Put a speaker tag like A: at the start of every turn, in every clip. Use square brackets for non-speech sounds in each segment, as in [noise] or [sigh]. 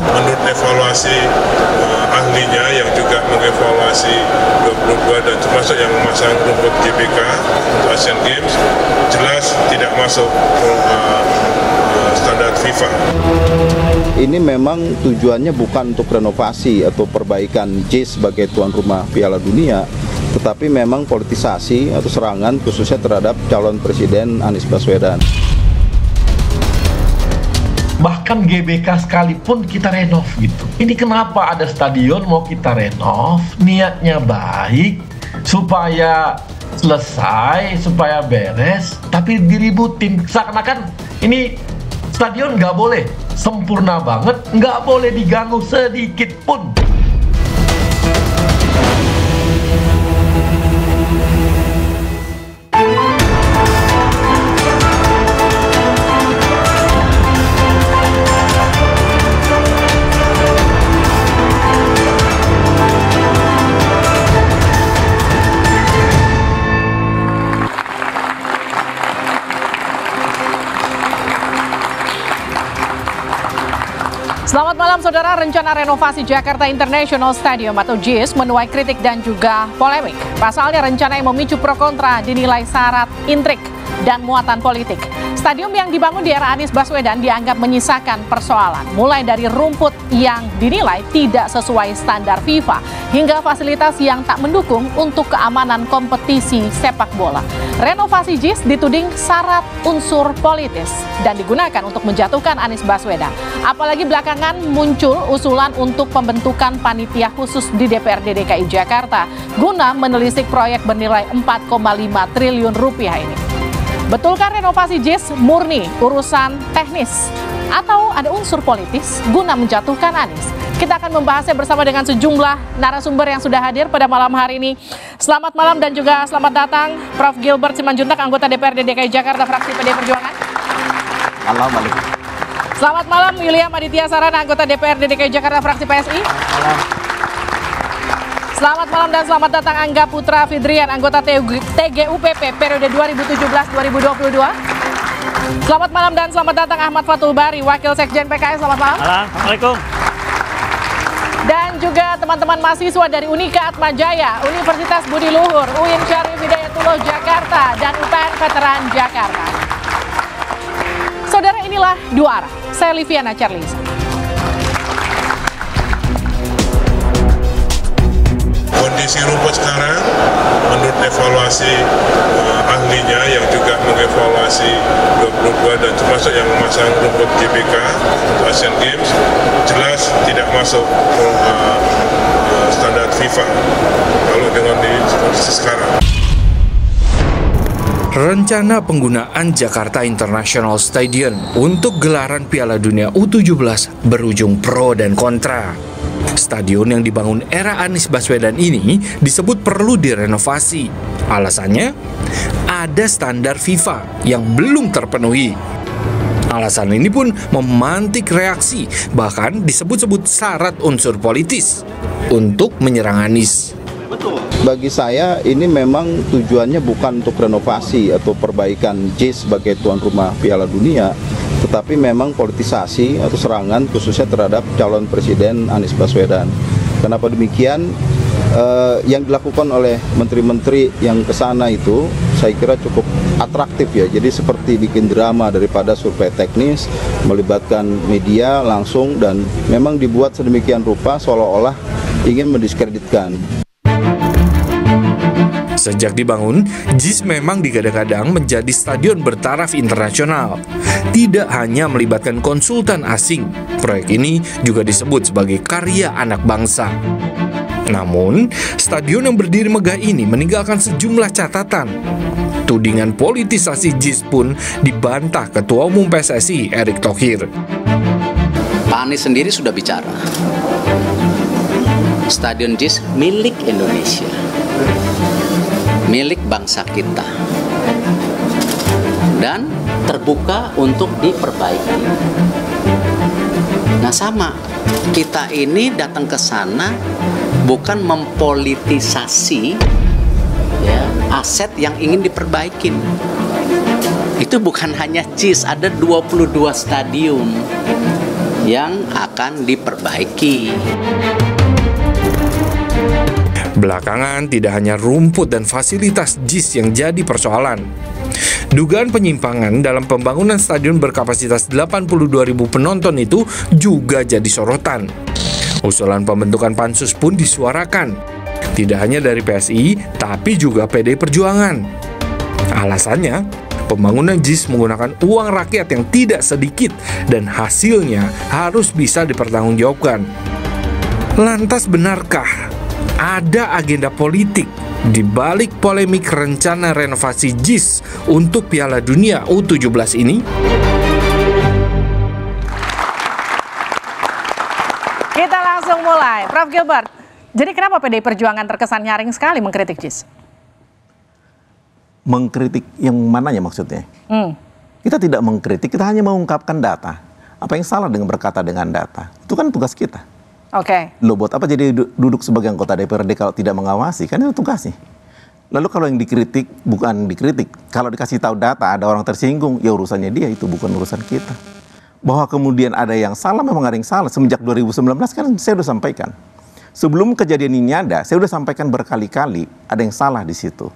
A: Menurut evaluasi uh, ahlinya yang juga mengevaluasi 22 dan termasuk yang memasang rumput GBK untuk Asian Games, jelas tidak masuk uh, standar FIFA.
B: Ini memang tujuannya bukan untuk renovasi atau perbaikan J sebagai tuan rumah Piala Dunia, tetapi memang politisasi atau serangan khususnya terhadap calon presiden Anies Baswedan
C: bahkan GBK sekalipun kita renov gitu ini kenapa ada stadion mau kita renov niatnya baik supaya selesai supaya beres tapi diributin seakan-akan ini stadion nggak boleh sempurna banget nggak boleh diganggu sedikit pun
D: Selamat malam saudara, rencana renovasi Jakarta International Stadium atau JIS menuai kritik dan juga polemik. Pasalnya rencana yang memicu pro kontra dinilai syarat intrik dan muatan politik. Stadium yang dibangun di era Anies Baswedan dianggap menyisakan persoalan, mulai dari rumput yang dinilai tidak sesuai standar FIFA hingga fasilitas yang tak mendukung untuk keamanan kompetisi sepak bola. Renovasi JIS dituding syarat unsur politis dan digunakan untuk menjatuhkan Anies Baswedan. Apalagi belakangan muncul usulan untuk pembentukan panitia khusus di DPRD DKI Jakarta guna menelisik proyek bernilai 4,5 triliun rupiah ini. Betulkah renovasi JIS murni urusan teknis atau ada unsur politis guna menjatuhkan Anies? Kita akan membahasnya bersama dengan sejumlah narasumber yang sudah hadir pada malam hari ini. Selamat malam dan juga selamat datang Prof. Gilbert Simanjuntak, anggota DPRD DKI Jakarta fraksi PD Perjuangan. Malam, malam. Selamat malam Yulia Aditya Saran, anggota DPRD DKI Jakarta fraksi PSI. Malam. Selamat malam dan selamat datang Angga Putra Fidrian, anggota TGUPP periode 2017-2022. Selamat malam dan selamat datang Ahmad Fatul Bari, Wakil Sekjen PKS. Selamat malam.
E: Assalamualaikum.
D: Dan juga teman-teman mahasiswa dari Unika Atmajaya, Universitas Budi Luhur, UIN Syarif Hidayatullah Jakarta, dan UPN Veteran Jakarta. Saudara inilah arah. saya Liviana Charlisa.
A: kondisi rumput sekarang menurut evaluasi uh, ahlinya yang juga mengevaluasi 22 dan termasuk yang memasang rumput GBK untuk Asian Games jelas tidak masuk uh, standar FIFA kalau dengan di kondisi sekarang.
C: Rencana penggunaan Jakarta International Stadium untuk gelaran Piala Dunia U17 berujung pro dan kontra. Stadion yang dibangun era Anies Baswedan ini disebut perlu direnovasi. Alasannya, ada standar FIFA yang belum terpenuhi. Alasan ini pun memantik reaksi, bahkan disebut-sebut syarat unsur politis untuk menyerang Anies. Bagi saya ini memang
B: tujuannya bukan untuk renovasi atau perbaikan J sebagai tuan rumah Piala Dunia, tetapi memang politisasi atau serangan khususnya terhadap calon presiden Anies Baswedan. Kenapa demikian? eh, yang dilakukan oleh menteri-menteri yang ke sana itu saya kira cukup atraktif ya. Jadi seperti bikin drama daripada survei teknis melibatkan media langsung dan memang dibuat sedemikian rupa
C: seolah-olah ingin mendiskreditkan. Sejak dibangun, JIS memang digadang-gadang menjadi stadion bertaraf internasional. Tidak hanya melibatkan konsultan asing, proyek ini juga disebut sebagai karya anak bangsa. Namun, stadion yang berdiri megah ini meninggalkan sejumlah catatan. Tudingan politisasi JIS pun dibantah Ketua Umum PSSI Erick Thohir. Pak Anies sendiri sudah bicara.
E: Stadion JIS milik Indonesia milik bangsa kita dan terbuka untuk diperbaiki. Nah, sama kita ini datang ke sana bukan mempolitisasi ya, aset yang ingin diperbaiki. Itu bukan hanya CIS, ada 22 stadium yang akan diperbaiki.
C: Belakangan, tidak hanya rumput dan fasilitas JIS yang jadi persoalan. Dugaan penyimpangan dalam pembangunan stadion berkapasitas 82.000 penonton itu juga jadi sorotan. Usulan pembentukan pansus pun disuarakan. Tidak hanya dari PSI, tapi juga PD Perjuangan. Alasannya, pembangunan JIS menggunakan uang rakyat yang tidak sedikit dan hasilnya harus bisa dipertanggungjawabkan. Lantas benarkah ada agenda politik di balik polemik rencana renovasi JIS untuk Piala Dunia U17 ini?
D: Kita langsung mulai. Prof Gilbert, jadi kenapa PDI Perjuangan terkesan nyaring sekali mengkritik JIS?
F: Mengkritik yang mananya maksudnya? Hmm. Kita tidak mengkritik, kita hanya mengungkapkan data. Apa yang salah dengan berkata dengan data? Itu kan tugas kita. Oke. Okay. Lo buat apa jadi duduk sebagai anggota DPRD kalau tidak mengawasi? Kan itu tugasnya. Lalu kalau yang dikritik bukan dikritik, kalau dikasih tahu data ada orang tersinggung, ya urusannya dia itu bukan urusan kita. Bahwa kemudian ada yang salah memang ada yang salah. Semenjak 2019 kan saya sudah sampaikan. Sebelum kejadian ini ada, saya sudah sampaikan berkali-kali ada yang salah di situ.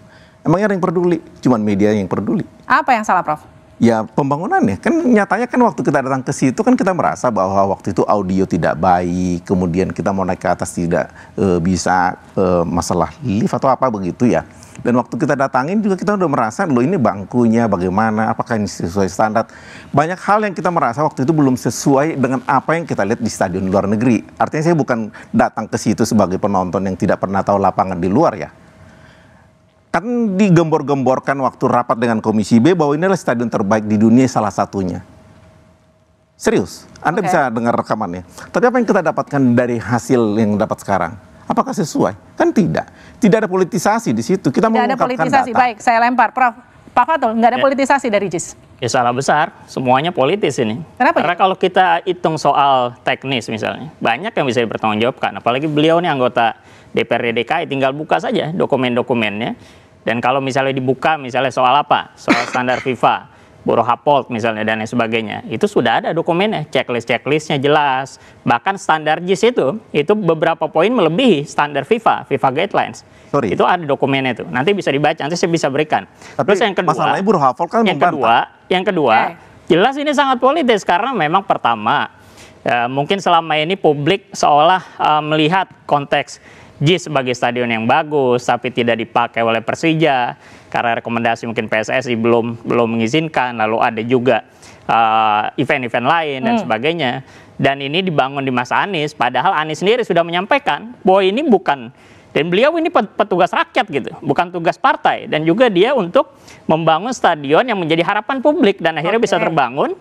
F: Emangnya ada yang peduli? Cuman media yang peduli.
D: Apa yang salah, Prof?
F: ya pembangunannya kan nyatanya kan waktu kita datang ke situ kan kita merasa bahwa waktu itu audio tidak baik kemudian kita mau naik ke atas tidak e, bisa e, masalah lift atau apa begitu ya dan waktu kita datangin juga kita udah merasa loh ini bangkunya bagaimana apakah ini sesuai standar banyak hal yang kita merasa waktu itu belum sesuai dengan apa yang kita lihat di stadion luar negeri artinya saya bukan datang ke situ sebagai penonton yang tidak pernah tahu lapangan di luar ya kan digembor-gemborkan waktu rapat dengan Komisi B bahwa ini adalah stadion terbaik di dunia salah satunya. Serius, Anda okay. bisa dengar rekamannya. Tapi apa yang kita dapatkan dari hasil yang dapat sekarang? Apakah sesuai? Kan tidak. Tidak ada politisasi di situ. Kita tidak ada politisasi. Data. Baik,
D: saya lempar, Prof. Pak Fatul, nggak ada ya. politisasi dari JIS?
E: Ya salah besar, semuanya politis ini. Kenapa? Karena kalau kita hitung soal teknis misalnya, banyak yang bisa dipertanggungjawabkan. Apalagi beliau ini anggota DPRD DKI, tinggal buka saja dokumen-dokumennya dan kalau misalnya dibuka misalnya soal apa? Soal standar FIFA, buruh Borohapold misalnya dan lain sebagainya. Itu sudah ada dokumennya, checklist-checklistnya jelas. Bahkan standar JIS itu, itu beberapa poin melebihi standar FIFA, FIFA Guidelines. Sorry. Itu ada dokumennya itu. Nanti bisa dibaca, nanti saya bisa berikan. Tapi Terus yang kedua, masalahnya kan yang kedua, yang kedua, eh. jelas ini sangat politis karena memang pertama, ya, mungkin selama ini publik seolah uh, melihat konteks JIS sebagai stadion yang bagus tapi tidak dipakai oleh Persija karena rekomendasi mungkin PSSI belum belum mengizinkan lalu ada juga eh, event-event uh, lain dan lain hmm. dan sebagainya dan ini dibangun di Mas Anies padahal Anies sendiri sudah menyampaikan bahwa ini bukan dan beliau ini petugas rakyat gitu, bukan tugas partai. Dan juga dia untuk membangun stadion yang menjadi harapan publik dan akhirnya okay. bisa terbangun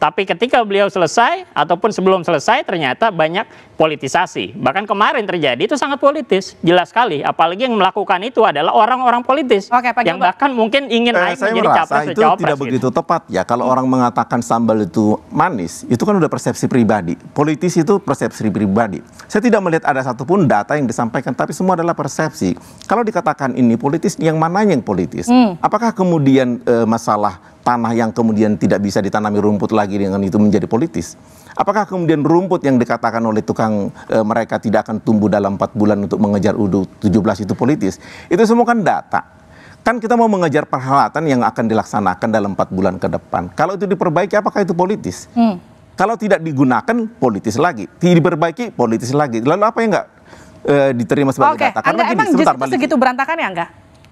E: tapi ketika beliau selesai ataupun sebelum selesai ternyata banyak politisasi. Bahkan kemarin terjadi itu sangat politis, jelas sekali. Apalagi yang melakukan itu adalah orang-orang politis Oke, Pak yang bahkan mungkin ingin eh, saya menjadi merasa atau itu tidak gitu. begitu
F: tepat ya. Kalau hmm. orang mengatakan sambal itu manis, itu kan udah persepsi pribadi. Politis itu persepsi pribadi. Saya tidak melihat ada satupun data yang disampaikan, tapi semua adalah persepsi. Kalau dikatakan ini politis, yang mana yang politis? Hmm. Apakah kemudian e, masalah tanah yang kemudian tidak bisa ditanami rumput lagi dengan itu menjadi politis. Apakah kemudian rumput yang dikatakan oleh tukang e, mereka tidak akan tumbuh dalam 4 bulan untuk mengejar UDU 17 itu politis? Itu semua kan data. Kan kita mau mengejar perhelatan yang akan dilaksanakan dalam 4 bulan ke depan. Kalau itu diperbaiki apakah itu politis? Hmm. Kalau tidak digunakan politis lagi, tidak diperbaiki politis lagi. Lalu apa yang enggak e, diterima
G: sebagai okay. data? Karena Angga, gini, emang sebentar, segitu
D: berantakan ya enggak?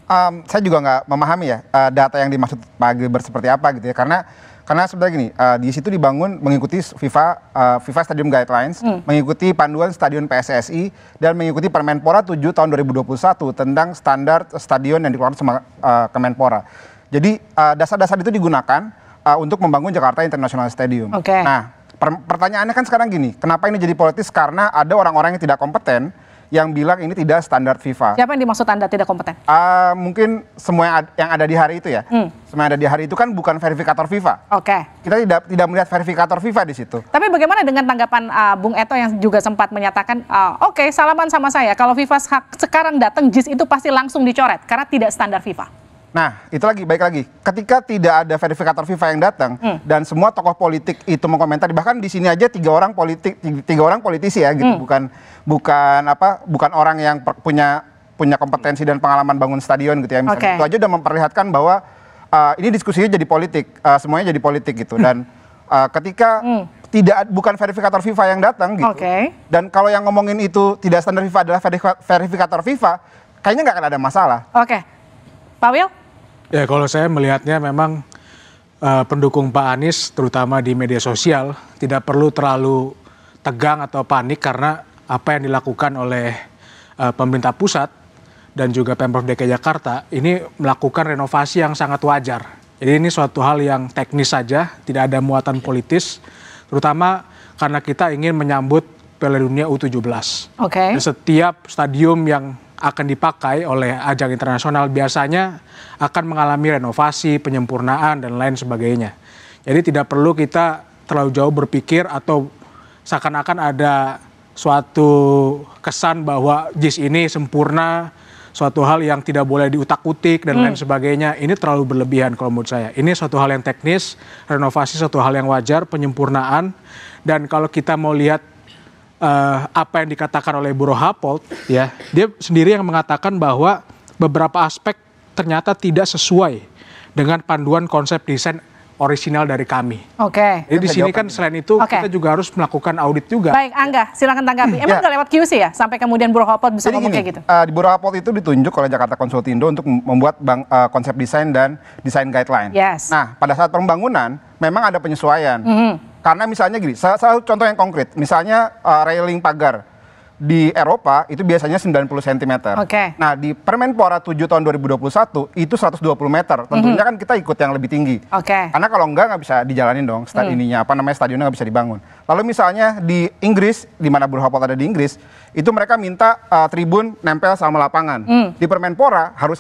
D: um,
F: saya juga
G: nggak memahami ya uh, data yang dimaksud Pak Gilbert seperti apa gitu ya karena karena sebenarnya gini uh, di situ dibangun mengikuti FIFA uh, FIFA Stadium Guidelines hmm. mengikuti panduan stadion PSSI dan mengikuti Permenpora 7 tahun 2021 tentang standar stadion yang dikeluarkan sama uh, Kemenpora jadi dasar dasar-dasar itu digunakan uh, untuk membangun Jakarta International Stadium okay. nah per pertanyaannya kan sekarang gini kenapa ini jadi politis karena ada orang-orang yang tidak kompeten yang bilang ini tidak standar FIFA. Siapa
D: yang dimaksud Anda tidak kompeten? Uh, mungkin semua
G: yang ada, yang ada di hari itu ya. Hmm. Semua yang ada di hari itu kan bukan verifikator FIFA. Oke. Okay. Kita tidak tidak melihat verifikator FIFA di situ.
D: Tapi bagaimana dengan tanggapan uh, Bung Eto yang juga sempat menyatakan uh, oke, okay, salaman sama saya kalau FIFA sekarang datang JIS itu pasti langsung dicoret karena tidak standar FIFA.
G: Nah, itu lagi baik lagi. Ketika tidak ada verifikator FIFA yang datang hmm. dan semua tokoh politik itu mengomentari bahkan di sini aja tiga orang politik tiga orang politisi ya gitu, hmm. bukan bukan apa bukan orang yang punya punya kompetensi dan pengalaman bangun stadion gitu ya misalnya. Okay. Itu aja udah memperlihatkan bahwa uh, ini diskusinya jadi politik, uh, semuanya jadi politik gitu [laughs] dan uh, ketika hmm. tidak bukan verifikator FIFA yang datang gitu. Okay. Dan kalau yang ngomongin itu tidak standar FIFA adalah verifikator FIFA, kayaknya nggak akan ada masalah.
D: Oke. Okay. Pak Wil?
A: Ya kalau saya melihatnya memang uh, pendukung Pak Anies terutama di media sosial tidak perlu terlalu tegang atau panik karena apa yang dilakukan oleh uh, pemerintah pusat dan juga Pemprov DKI Jakarta ini melakukan renovasi yang sangat wajar. Jadi ini suatu hal yang teknis saja, tidak ada muatan politis, terutama karena kita ingin menyambut Piala Dunia U17. Oke. Okay. Setiap stadium yang akan dipakai oleh ajang internasional biasanya akan mengalami renovasi, penyempurnaan, dan lain sebagainya. Jadi tidak perlu kita terlalu jauh berpikir atau seakan-akan ada suatu kesan bahwa JIS ini sempurna, suatu hal yang tidak boleh diutak-utik dan hmm. lain sebagainya. Ini terlalu berlebihan kalau menurut saya. Ini suatu hal yang teknis, renovasi suatu hal yang wajar, penyempurnaan. Dan kalau kita mau lihat uh, apa yang dikatakan oleh Bro Hapold ya dia sendiri yang mengatakan bahwa beberapa aspek ternyata tidak sesuai dengan panduan konsep desain orisinal dari kami.
D: Oke. Okay. Jadi di sini kan
A: selain itu okay. kita juga harus melakukan audit juga. Baik,
D: Angga, silakan tanggapi. Hmm. Emang ya. udah lewat QC ya sampai kemudian Bro Apot bisa Jadi ngomong gini, kayak gitu.
G: Uh, di Bro Apot itu ditunjuk oleh Jakarta Indo untuk membuat bang, uh, konsep desain dan desain guideline. Yes. Nah, pada saat pembangunan memang ada penyesuaian. Mm -hmm. Karena misalnya gini, salah satu contoh yang konkret, misalnya uh, railing pagar di Eropa itu biasanya 90 cm. Okay. Nah, di Permenpora 7 tahun 2021 itu 120 meter. Tentunya mm -hmm. kan kita ikut yang lebih tinggi. Okay. Karena kalau enggak nggak bisa dijalanin dong stad mm. ininya apa namanya stadionnya nggak bisa dibangun. Lalu misalnya di Inggris di mana Bro ada di Inggris, itu mereka minta uh, tribun nempel sama lapangan. Mm. Di Permenpora harus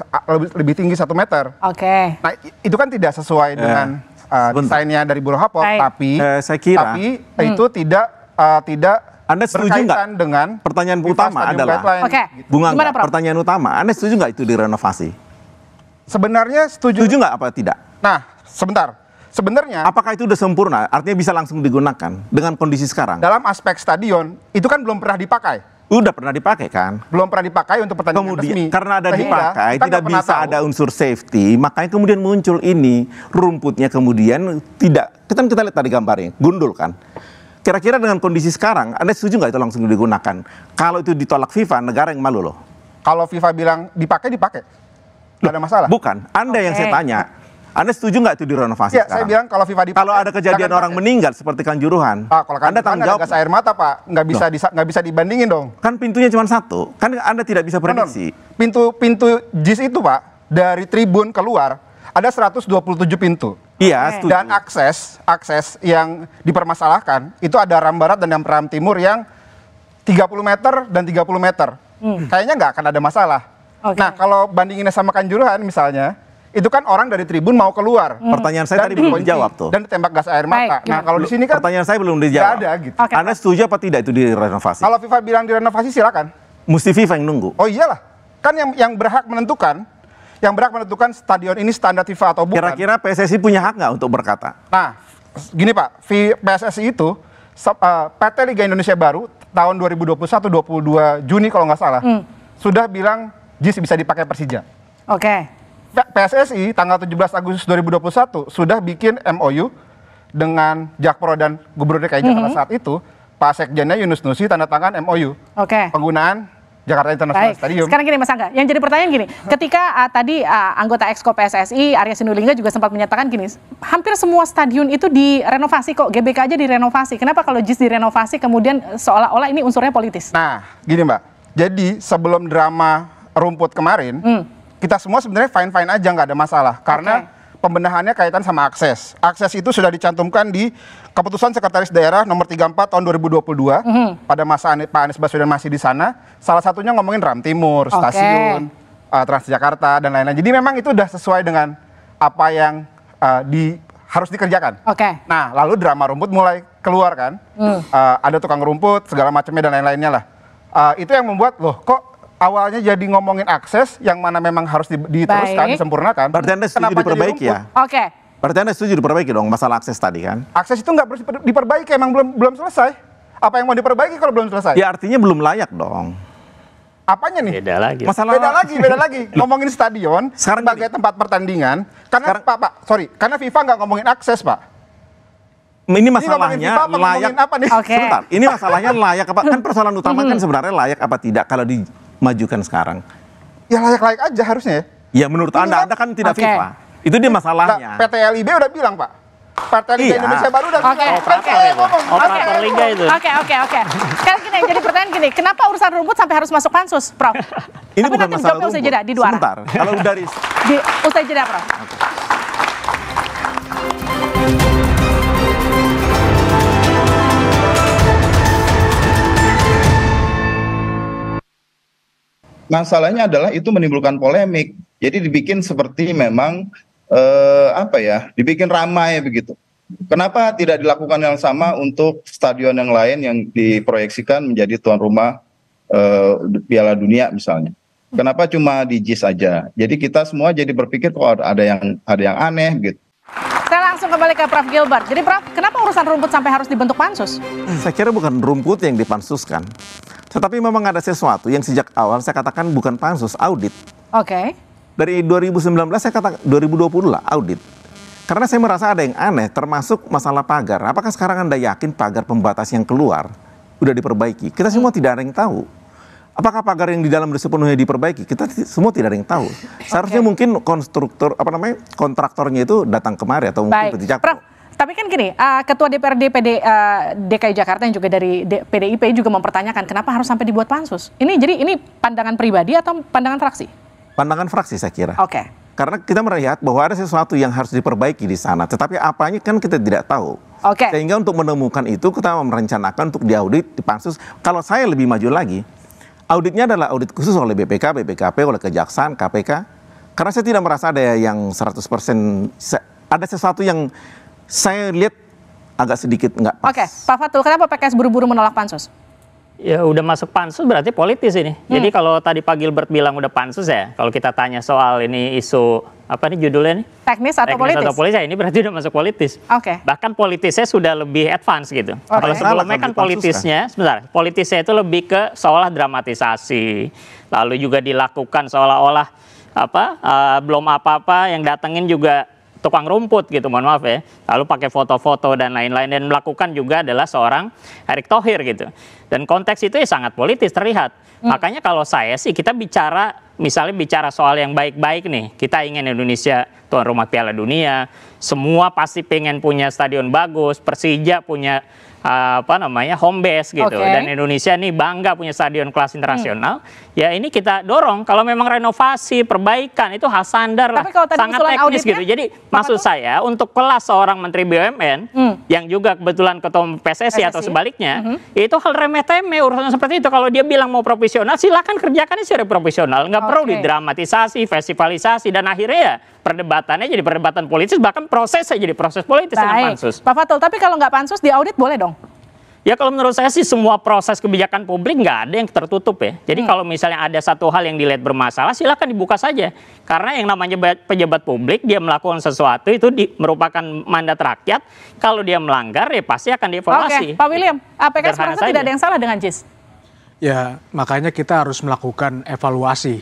G: lebih, tinggi satu meter. Oke. Okay. Nah, itu kan tidak sesuai yeah. dengan uh, desainnya dari Bulu Hapok, Hai. tapi eh, saya kira tapi hmm. itu
F: tidak uh, tidak anda setuju nggak dengan pertanyaan utama adalah Okay. Gitu. Bunga Gimana, pertanyaan utama Anda setuju nggak itu direnovasi? Sebenarnya setuju. Setuju nggak apa tidak? Nah, sebentar. Sebenarnya apakah itu sudah sempurna? Artinya bisa langsung digunakan dengan kondisi sekarang? Dalam aspek stadion itu kan belum pernah dipakai udah pernah dipakai kan? Belum pernah dipakai untuk pertandingan kemudian, resmi. Karena ada Sehingga dipakai, tidak bisa tahu. ada unsur safety, makanya kemudian muncul ini rumputnya kemudian tidak. Kita kita lihat tadi gambarnya, gundul kan. Kira-kira dengan kondisi sekarang, Anda setuju nggak itu langsung digunakan? Kalau itu ditolak FIFA, negara yang malu loh. Kalau FIFA bilang dipakai, dipakai. Tidak ada masalah. Bukan, Anda okay. yang saya tanya anda setuju nggak itu direnovasi? Ya, saya bilang kalau FIFA di. kalau ada kejadian orang pakai. meninggal seperti Kanjuruhan,
G: Pak, kalau Anda tanggung jawab gas air mata Pak,
F: nggak bisa nggak bisa dibandingin dong. Kan pintunya cuma satu, kan Anda tidak bisa prediksi. Pintu pintu JIS itu Pak dari tribun
G: keluar ada 127 pintu. Iya, okay. Dan akses akses yang dipermasalahkan itu ada ram barat dan ram timur yang 30 meter dan 30 meter. Hmm. Kayaknya nggak akan ada masalah. Okay. Nah, kalau bandinginnya sama Kanjuruhan misalnya, itu kan orang dari tribun mau keluar. Hmm. Pertanyaan saya dan tadi belum dijawab tuh. Dan ditembak gas air mata. Baik, nah, kalau di
F: sini kan pertanyaan saya belum dijawab. ada gitu. Okay. Anda setuju apa tidak itu direnovasi?
G: Kalau FIFA bilang direnovasi silakan.
F: Mesti FIFA yang nunggu.
G: Oh iyalah. Kan yang yang berhak menentukan yang berhak menentukan stadion ini standar FIFA atau bukan. Kira-kira
F: PSSI punya hak
G: nggak untuk berkata? Nah, gini Pak, PSSI itu PT eh, Liga Indonesia Baru tahun 2021 22 Juni kalau nggak salah hmm. sudah bilang JIS bisa dipakai Persija. Oke. Okay. PSSI tanggal 17 Agustus 2021 sudah bikin MOU dengan Jakpro dan Gubernur DKI Jakarta mm -hmm. saat itu, Pak Sekjennya Yunus Nusi tanda tangan MOU. Oke. Okay. Penggunaan Jakarta International Baik. Stadium. Sekarang
D: gini Mas Angga, yang jadi pertanyaan gini, ketika uh, tadi uh, anggota Exco PSSI Arya Sinulinga juga sempat menyatakan gini, hampir semua stadion itu direnovasi kok, GBK aja direnovasi. Kenapa kalau JIS direnovasi kemudian seolah-olah ini unsurnya politis? Nah,
G: gini Mbak. Jadi sebelum drama rumput kemarin, hmm kita semua sebenarnya fine fine aja nggak ada masalah karena okay pembenahannya kaitan sama akses. Akses itu sudah dicantumkan di keputusan sekretaris daerah nomor 34 tahun 2022 mm -hmm. pada masa Anies, Pak Anies Baswedan masih di sana. Salah satunya ngomongin Ram Timur, okay. stasiun uh, Transjakarta dan lain-lain. Jadi memang itu sudah sesuai dengan apa yang uh, di harus dikerjakan. Oke. Okay. Nah, lalu drama rumput mulai keluar kan. Mm. Uh, ada tukang rumput, segala macamnya dan lain-lainnya lah. Uh, itu yang membuat loh kok awalnya jadi ngomongin akses yang mana memang harus diteruskan, Baik. disempurnakan.
F: Berarti Anda setuju diperbaiki ya? Oke. Okay. Berarti Anda setuju diperbaiki dong masalah akses tadi kan?
G: Akses itu nggak diperbaiki, emang belum belum selesai. Apa yang mau diperbaiki kalau belum selesai? Ya
F: artinya belum layak dong apanya nih? Beda lagi. Masalah beda lagi, beda lagi.
G: ngomongin stadion Sekarang sebagai gini. tempat pertandingan. Karena Sekarang, Pak, Pak, sorry, karena FIFA nggak ngomongin akses, Pak.
F: Ini masalahnya ini apa, layak apa nih? Okay. Sebentar, ini masalahnya layak apa? [laughs] Kan persoalan utama kan mm-hmm. sebenarnya layak apa tidak kalau di majukan sekarang? Ya layak-layak aja harusnya ya. Ya menurut Ini iya Anda, kan? Anda kan tidak okay. FIFA. Itu dia masalahnya. PT
G: LIB udah bilang Pak. Partai Liga iya. Indonesia
D: baru udah okay. Operator, okay. operator itu. Oke, oke, oke. Sekarang gini, jadi pertanyaan gini, kenapa urusan rumput sampai harus masuk pansus, Prof?
F: Ini Tapi bukan nanti masalah rumput. jeda
D: di dua Sebentar, kalau dari... [laughs] Di, usai jeda, Prof. Okay.
B: masalahnya adalah itu menimbulkan polemik. Jadi dibikin seperti memang eh, apa ya, dibikin ramai begitu. Kenapa tidak dilakukan yang sama untuk stadion yang lain yang diproyeksikan menjadi tuan rumah eh, Piala Dunia misalnya? Kenapa cuma di JIS aja? Jadi kita semua jadi berpikir kok ada yang ada yang aneh gitu
D: langsung kembali ke Prof Gilbert. Jadi Prof, kenapa urusan rumput sampai harus dibentuk pansus? Hmm,
F: saya kira bukan rumput yang dipansuskan. Tetapi memang ada sesuatu yang sejak awal saya katakan bukan pansus, audit. Oke. Okay. Dari 2019 saya kata 2020 lah audit. Karena saya merasa ada yang aneh termasuk masalah pagar. Apakah sekarang Anda yakin pagar pembatas yang keluar udah diperbaiki? Kita semua hmm. tidak ada yang tahu. Apakah pagar yang di dalam sepenuhnya diperbaiki? Kita semua tidak ada yang tahu. Seharusnya okay. mungkin konstruktor apa namanya kontraktornya itu datang kemari atau mungkin Baik.
D: Tapi kan gini, uh, Ketua DPRD PD, uh, eh, DKI Jakarta yang juga dari D, PDIP juga mempertanyakan kenapa harus sampai dibuat pansus. Ini jadi ini pandangan pribadi atau pandangan fraksi?
F: Pandangan fraksi saya kira. Oke. Okay. Karena kita melihat bahwa ada sesuatu yang harus diperbaiki di sana, tetapi apanya kan kita tidak tahu. Oke. Okay. Sehingga untuk menemukan itu kita merencanakan untuk diaudit di pansus. Kalau saya lebih maju lagi, Auditnya adalah audit khusus oleh BPK, BPKP, oleh Kejaksaan, KPK. Karena saya tidak merasa ada yang 100% ada sesuatu yang saya lihat agak sedikit
E: nggak
D: pas. Oke, Pak Fatul, kenapa PKS buru-buru menolak pansus?
E: Ya udah masuk pansus berarti politis ini. Hmm. Jadi kalau tadi Pak Gilbert bilang udah pansus ya, kalau kita tanya soal ini isu apa nih judulnya nih?
D: Teknis atau Teknis politis? Atau politis ya, ini
E: berarti udah masuk politis. Oke. Okay. Bahkan politisnya sudah lebih advance gitu. Okay. Kalau sebelumnya kan politisnya, kan? sebentar, politisnya itu lebih ke seolah dramatisasi, lalu juga dilakukan seolah-olah apa uh, belum apa-apa yang datengin juga tukang rumput gitu mohon maaf ya lalu pakai foto-foto dan lain-lain dan melakukan juga adalah seorang Erick Thohir gitu dan konteks itu ya sangat politis terlihat hmm. makanya kalau saya sih kita bicara misalnya bicara soal yang baik-baik nih kita ingin Indonesia tuan rumah Piala Dunia semua pasti pengen punya stadion bagus Persija punya Eh, apa namanya home base gitu okay. dan Indonesia nih bangga punya stadion kelas internasional hmm. ya ini kita dorong kalau memang renovasi perbaikan itu hal standar lah sangat teknis gitu jadi maksud itu? saya untuk kelas seorang menteri BUMN hmm. yang juga kebetulan ketua PSSI, PSSI. Ya, atau sebaliknya hmm. itu hal remeh-temeh urusan seperti itu kalau dia bilang mau profesional silahkan kerjakan secara profesional nggak okay. perlu didramatisasi festivalisasi dan akhirnya ya perdebatannya jadi perdebatan politis bahkan prosesnya jadi proses politis Baik. dengan pansus Pak
D: Fatul tapi kalau nggak pansus audit boleh dong
E: Ya kalau menurut saya sih semua proses kebijakan publik nggak ada yang tertutup ya. Jadi hmm. kalau misalnya ada satu hal yang dilihat bermasalah silahkan dibuka saja. Karena yang namanya pejabat publik dia melakukan sesuatu itu di, merupakan mandat rakyat. Kalau dia melanggar ya pasti
D: akan dievaluasi. Oke, okay. Pak William, APK merasa tidak ada yang salah dengan JIS?
A: Ya makanya kita harus melakukan evaluasi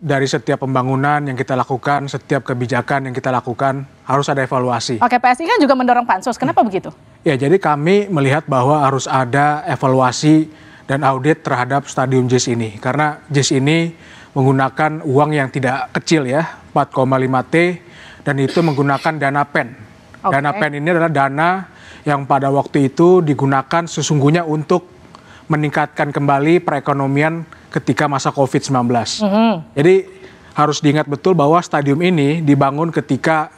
A: dari setiap pembangunan yang kita lakukan, setiap kebijakan yang kita lakukan harus ada evaluasi.
D: Oke, PSI kan juga mendorong pansus. Hmm. Kenapa begitu?
A: Ya, jadi kami melihat bahwa harus ada evaluasi dan audit terhadap stadium JIS ini karena JIS ini menggunakan uang yang tidak kecil ya, 4,5 T dan itu menggunakan dana PEN. Okay. Dana PEN ini adalah dana yang pada waktu itu digunakan sesungguhnya untuk meningkatkan kembali perekonomian ketika masa COVID-19. Mm -hmm. Jadi harus diingat betul bahwa stadium ini dibangun ketika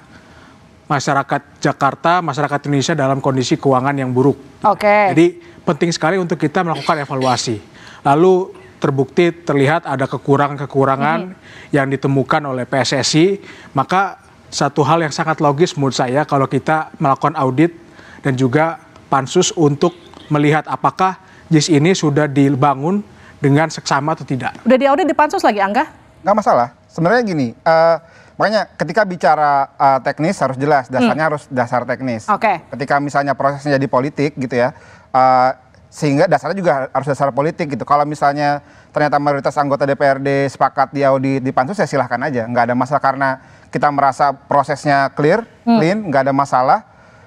A: masyarakat Jakarta, masyarakat Indonesia dalam kondisi keuangan yang buruk.
D: Oke. Okay. Jadi
A: penting sekali untuk kita melakukan evaluasi. Lalu terbukti terlihat ada kekurangan-kekurangan hmm. yang ditemukan oleh PSSI, maka satu hal yang sangat logis menurut saya kalau kita melakukan audit dan juga pansus untuk melihat apakah JIS ini sudah dibangun dengan seksama atau tidak.
D: Udah diaudit di pansus lagi, Angga?
G: Enggak masalah. Sebenarnya gini, uh, makanya ketika bicara uh, teknis harus jelas hmm. dasarnya hmm. harus dasar teknis. Oke. Okay. Ketika misalnya prosesnya jadi politik gitu ya, uh, sehingga dasarnya juga harus dasar politik gitu. Kalau misalnya ternyata mayoritas anggota DPRD sepakat di audit di pansus ya silahkan aja, nggak ada masalah karena kita merasa prosesnya clear, hmm. clean, nggak ada masalah.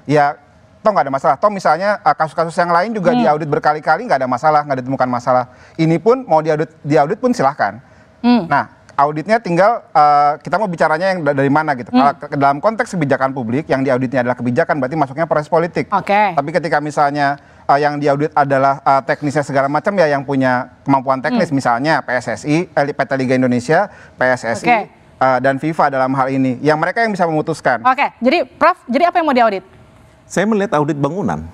G: Ya toh nggak ada masalah. Toh misalnya eh, kasus-kasus yang lain juga hmm. diaudit berkali-kali nggak ada masalah, nggak ditemukan masalah. Ini pun mau diaudit diaudit pun silahkan. Hmm. Nah auditnya tinggal uh, kita mau bicaranya yang dari mana gitu. Hmm. Kalau dalam konteks kebijakan publik yang diauditnya adalah kebijakan berarti masuknya proses politik. Oke. Okay. Tapi ketika misalnya uh, yang diaudit adalah uh, teknisnya segala macam ya yang punya kemampuan teknis hmm. misalnya PSSI, eh, PT Liga Indonesia, PSSI. Okay. dan FIFA dalam hal ini,
F: yang mereka yang bisa memutuskan.
D: Oke, jadi Prof, jadi apa yang mau diaudit?
F: Saya melihat audit bangunan,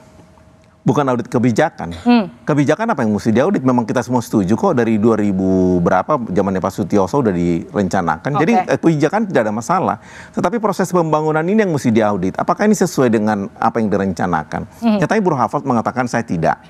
F: bukan audit kebijakan. Hmm. Kebijakan apa yang mesti diaudit? Memang kita semua setuju kok dari 2000 berapa zamannya Pak Sutioso sudah direncanakan. Okay. Jadi eh, kebijakan tidak ada masalah. Tetapi proses pembangunan ini yang mesti diaudit. Apakah ini sesuai dengan apa yang direncanakan? Hmm. Nyatanya Bro Hafal mengatakan saya tidak.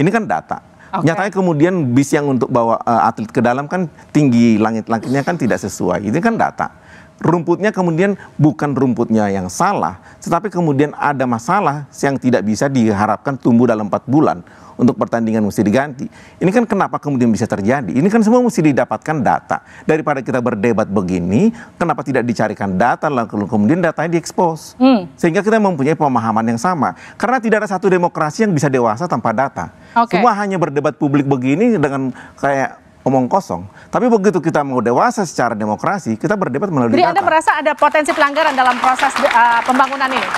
F: Ini kan data. Okay. Nyatanya kemudian bis yang untuk bawa uh, atlet ke dalam kan tinggi langit-langitnya kan tidak sesuai. Ini kan data rumputnya kemudian bukan rumputnya yang salah, tetapi kemudian ada masalah yang tidak bisa diharapkan tumbuh dalam empat bulan untuk pertandingan mesti diganti. Ini kan kenapa kemudian bisa terjadi? Ini kan semua mesti didapatkan data. Daripada kita berdebat begini, kenapa tidak dicarikan data lalu kemudian datanya diekspos. Hmm. Sehingga kita mempunyai pemahaman yang sama. Karena tidak ada satu demokrasi yang bisa dewasa tanpa data. Okay. Semua hanya berdebat publik begini dengan kayak omong kosong. Tapi begitu kita mau dewasa secara demokrasi, kita berdebat melalui Jadi data.
D: Anda merasa ada potensi pelanggaran dalam proses uh, pembangunan ini?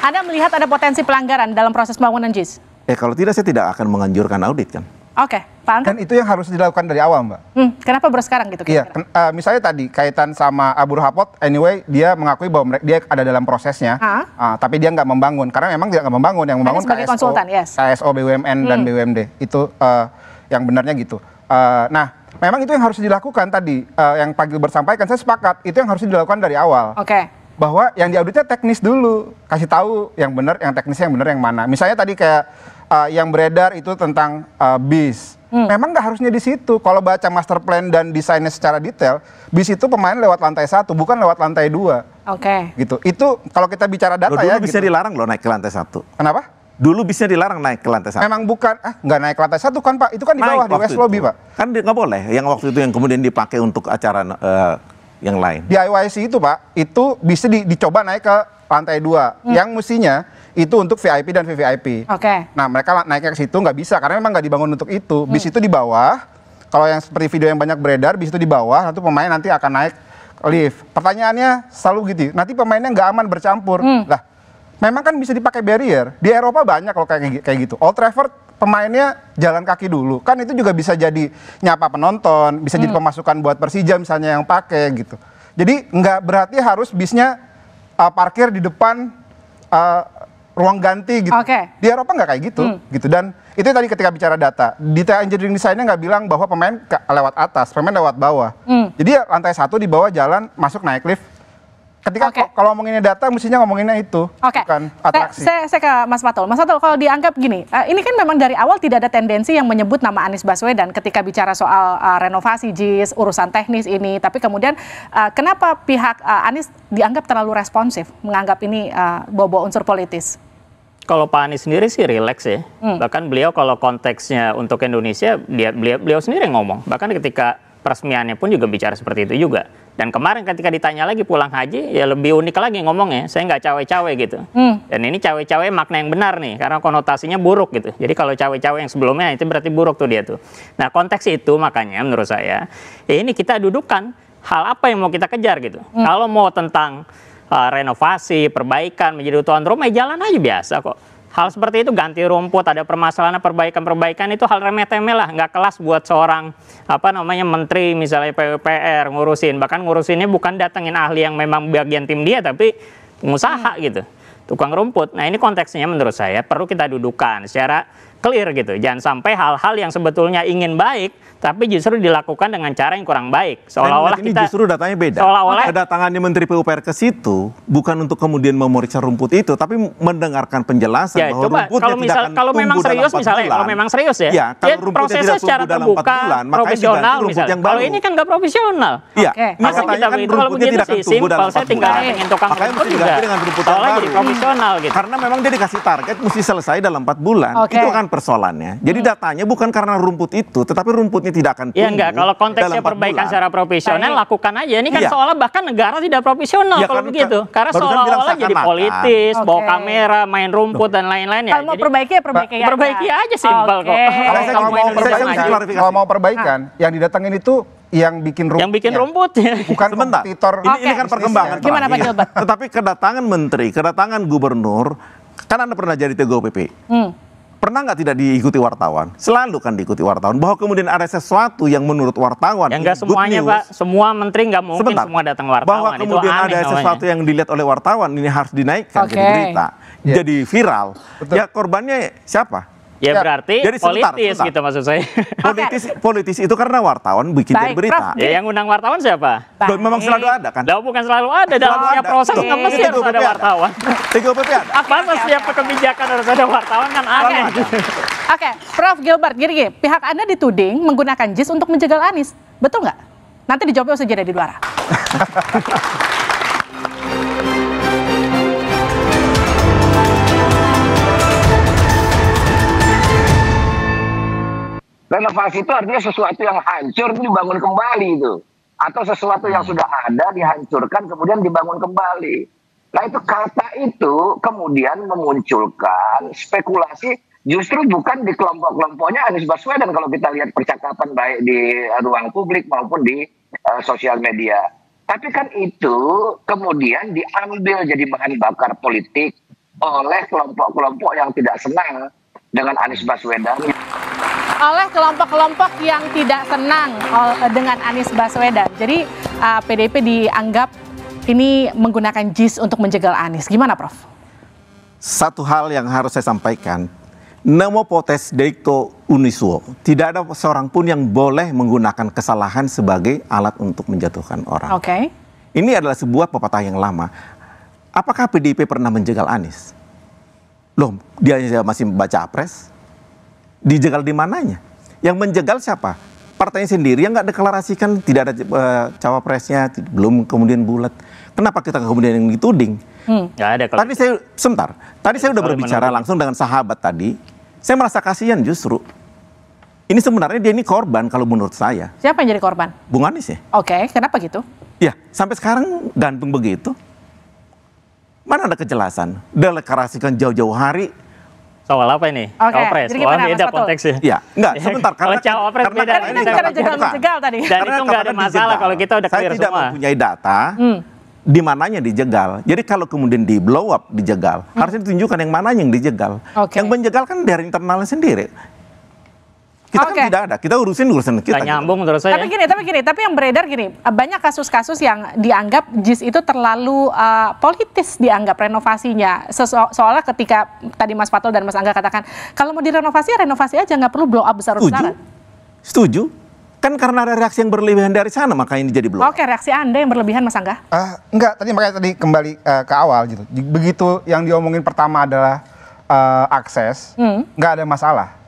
D: Anda melihat ada potensi pelanggaran dalam proses pembangunan JIS?
F: Eh kalau tidak saya tidak akan menganjurkan audit kan.
D: Oke, okay, Pak Angkat. Dan itu yang harus dilakukan dari awal, Mbak. Hmm, kenapa baru sekarang gitu? Iya,
G: ken Iya, uh, misalnya tadi kaitan sama Abu Rahapot, anyway dia mengakui bahwa dia ada dalam prosesnya, uh, uh tapi dia nggak membangun karena memang dia nggak membangun, yang membangun KSO, konsultan, yes. KSO BUMN hmm. dan BUMD itu uh, yang benarnya gitu. Uh, nah, memang itu yang harus dilakukan tadi uh, yang pagi bersampaikan saya sepakat itu yang harus dilakukan dari awal. Oke. Okay. Bahwa yang diauditnya teknis dulu, kasih tahu yang benar, yang teknisnya yang benar yang mana. Misalnya tadi kayak uh, yang beredar itu tentang uh, bis. Hmm. Memang nggak harusnya di situ. Kalau baca master plan dan desainnya secara detail, bis itu pemain lewat lantai satu, bukan lewat lantai dua. Oke. Okay. Gitu. Itu kalau kita bicara data ya. bisa gitu. dilarang
F: loh naik ke lantai satu. Kenapa? Dulu bisnya dilarang naik ke lantai satu.
G: Memang bukan, ah nggak naik ke lantai satu kan Pak, itu kan di bawah di West Lobby itu. Pak.
F: Kan nggak boleh, yang waktu itu yang kemudian dipakai untuk acara uh, yang lain. Di IYC itu Pak,
G: itu bisa di, dicoba naik ke lantai dua, hmm. yang mestinya itu untuk VIP dan VVIP. Oke. Okay. Nah mereka naiknya ke situ nggak bisa, karena memang nggak dibangun untuk itu. Hmm. Bis hmm. itu di bawah, kalau yang seperti video yang banyak beredar, bis itu di bawah, nanti pemain nanti akan naik lift. Pertanyaannya selalu gitu, nanti pemainnya nggak aman bercampur. Hmm. Lah, memang kan bisa dipakai barrier. Di Eropa banyak kalau kayak kayak gitu. Old Trafford pemainnya jalan kaki dulu. Kan itu juga bisa jadi nyapa penonton, bisa hmm. jadi pemasukan buat Persija misalnya yang pakai gitu. Jadi nggak berarti harus bisnya uh, parkir di depan uh, ruang ganti gitu. Okay. Di Eropa nggak kayak gitu hmm. gitu dan itu tadi ketika bicara data, detail engineering desainnya nggak bilang bahwa pemain lewat atas, pemain lewat bawah. Hmm. Jadi ya lantai satu di bawah jalan masuk naik lift ketika okay. kalau ngomonginnya data mestinya ngomonginnya itu okay. bukan atraksi. Saya,
D: saya ke Mas Fatul. Mas Fatul kalau dianggap gini, uh, ini kan memang dari awal tidak ada tendensi yang menyebut nama Anies Baswedan ketika bicara soal uh, renovasi JIS, urusan teknis ini, tapi kemudian uh, kenapa pihak uh, Anies dianggap terlalu responsif menganggap ini uh, bobo unsur politis?
E: Kalau Pak Anies sendiri sih rileks ya. Hmm. Bahkan beliau kalau konteksnya untuk Indonesia dia beliau, beliau sendiri yang ngomong. Bahkan ketika peresmiannya pun juga bicara seperti itu juga dan kemarin ketika ditanya lagi pulang haji, ya lebih unik lagi ngomongnya. Saya nggak cawe-cawe gitu. Hmm. Dan ini cawe-cawe makna yang benar nih, karena konotasinya buruk gitu. Jadi kalau cawe-cawe yang sebelumnya itu berarti buruk tuh dia tuh. Nah konteks itu makanya menurut saya, ya ini kita dudukan hal apa yang mau kita kejar gitu. Hmm. Kalau mau tentang uh, renovasi, perbaikan, menjadi tuan rumah, ya jalan aja biasa kok hal seperti itu ganti rumput ada permasalahan perbaikan-perbaikan itu hal remeh-temeh lah nggak kelas buat seorang apa namanya menteri misalnya PUPR ngurusin bahkan ngurusinnya bukan datengin ahli yang memang bagian tim dia tapi pengusaha hmm. gitu tukang rumput nah ini konteksnya menurut saya perlu kita dudukan secara clear gitu. Jangan sampai hal-hal yang sebetulnya ingin baik tapi justru dilakukan dengan cara yang kurang baik. Seolah-olah kita justru datanya
F: beda. Seolah-olah kedatangannya Menteri PUPR ke situ bukan untuk kemudian memeriksa rumput itu tapi mendengarkan penjelasan ya, bahwa coba, rumputnya kalau misal, tidak akan kalau memang serius misalnya bulan, kalau memang serius ya. Ya, kalau ya, rumputnya tidak secara dalam terbuka, bulan,
B: profesional misalnya. yang baru. Kalau ini
E: kan nggak profesional.
B: Iya. Okay. Masa kita kan begitu kalau begini sih simpel saya tinggal pengen tukang rumput juga. Dengan rumput yang baru.
F: profesional gitu. Karena memang dia dikasih target mesti selesai dalam 4 bulan. Itu akan persoalannya. Jadi hmm. datanya bukan karena rumput itu, tetapi rumputnya tidak akan iya, tumbuh. Ya enggak, kalau konteksnya perbaikan bulan. secara profesional
E: lakukan aja. Ini kan iya. seolah bahkan negara tidak profesional ya, kalau kan, begitu. Kan. Karena seolah-olah jadi politis, okay. bawa kamera, main rumput dan lain-lain ya. Kalau mau
D: perbaiki ya perbaiki aja. Perbaiki aja simpel okay. kok. Kalau, mau perbaikan, kalau
G: ah. mau perbaikan,
F: yang didatangin itu yang bikin rumput. Yang bikin rumput ya. [laughs] Bukan Sebentar. kompetitor. Ini, okay. ini kan perkembangan. Iya. Gimana Pak Gilbert? Iya. Tetapi kedatangan menteri, kedatangan gubernur, kan Anda pernah jadi TGOPP. Hmm Pernah nggak tidak diikuti wartawan? Selalu kan diikuti wartawan. Bahwa kemudian ada sesuatu yang menurut wartawan. Yang nggak semuanya news, pak,
E: semua menteri nggak mungkin sebentar, semua datang wartawan. Bahwa kemudian ada namanya. sesuatu
F: yang dilihat oleh wartawan ini harus dinaikkan okay. jadi berita, yeah. jadi viral. Betul. Ya
E: korbannya
F: siapa? Ya, ya berarti jadi politis sebentar. gitu maksud saya. [laughs] Politis politis itu karena wartawan bikin Baik, berita. Prof, ya yang undang
E: wartawan siapa? Loh, memang selalu ada kan? Loh, bukan selalu ada dalam setiap proses nggak mesti harus ada wartawan. Tiga PP ada. Apa setiap kebijakan harus ada wartawan kan aneh.
D: Oke, Prof Gilbert, gini, gini pihak Anda dituding menggunakan JIS untuk menjegal Anies. Betul nggak? Nanti dijawabnya usai jeda di luar. [laughs]
C: Renovasi itu artinya sesuatu yang hancur itu dibangun kembali itu. Atau sesuatu yang hmm. sudah ada dihancurkan kemudian dibangun kembali. Nah itu kata itu kemudian memunculkan spekulasi justru bukan di kelompok-kelompoknya Anies Baswedan kalau kita lihat percakapan baik di ruang publik maupun di uh, sosial media. Tapi kan itu kemudian diambil jadi bahan bakar politik oleh kelompok-kelompok yang tidak senang dengan Anies Baswedan
D: oleh kelompok-kelompok yang tidak senang dengan Anies Baswedan. Jadi uh, PDIP dianggap ini menggunakan JIS untuk menjegal Anies. Gimana Prof?
F: Satu hal yang harus saya sampaikan, Nemo potes deikto unisuo. Tidak ada seorang pun yang boleh menggunakan kesalahan sebagai alat untuk menjatuhkan orang. Oke. Okay. Ini adalah sebuah pepatah yang lama. Apakah PDIP pernah menjegal Anies? Loh, dia masih baca apres, dijegal di mananya? Yang menjegal siapa? Partainya sendiri yang nggak deklarasikan tidak ada uh, cawapresnya, belum kemudian bulat. Kenapa kita kemudian yang dituding?
E: Hmm. Gak ada. Kalau tadi saya
F: sebentar. Tadi saya udah berbicara langsung dengan sahabat tadi. Saya merasa kasihan justru. Ini sebenarnya dia ini korban kalau menurut saya.
D: Siapa yang jadi korban? Bung Anies ya. Oke, okay, kenapa gitu?
F: Ya, sampai sekarang gantung begitu. Mana ada kejelasan? Deklarasikan jauh-jauh hari, soal apa ini? Okay. Cawapres. Jadi gimana, beda konteksnya. Iya, enggak, sebentar. Karena,
E: kalau cawapres karena, beda.
F: Karena, kan karena, karena kan jegal menjegal
D: tadi. Dan karena itu enggak ada masalah kalau kita udah clear semua. Saya tidak mempunyai
F: data. Hmm di mananya dijegal. Jadi kalau kemudian di blow up dijegal, hmm. harusnya ditunjukkan yang mananya yang dijegal. Okay. Yang menjegal kan dari internalnya sendiri. Kita okay. kan tidak ada. Kita urusin urusan kita. Gak nyambung menurut saya. Tapi
D: gini, tapi gini, tapi yang beredar gini, banyak kasus-kasus yang dianggap JIS itu terlalu uh, politis dianggap renovasinya. seolah ketika tadi Mas Patol dan Mas Angga katakan, kalau mau direnovasi, ya renovasi aja nggak perlu blow up besar-besaran. Setuju. Setuju. Kan
F: karena ada reaksi yang berlebihan dari sana makanya ini jadi
G: blow.
D: Oke, reaksi Anda yang berlebihan Mas Angga? Uh, ah, enggak, tadi makanya
G: tadi kembali uh, ke awal gitu. Begitu yang diomongin pertama adalah uh, akses, hmm. nggak ada masalah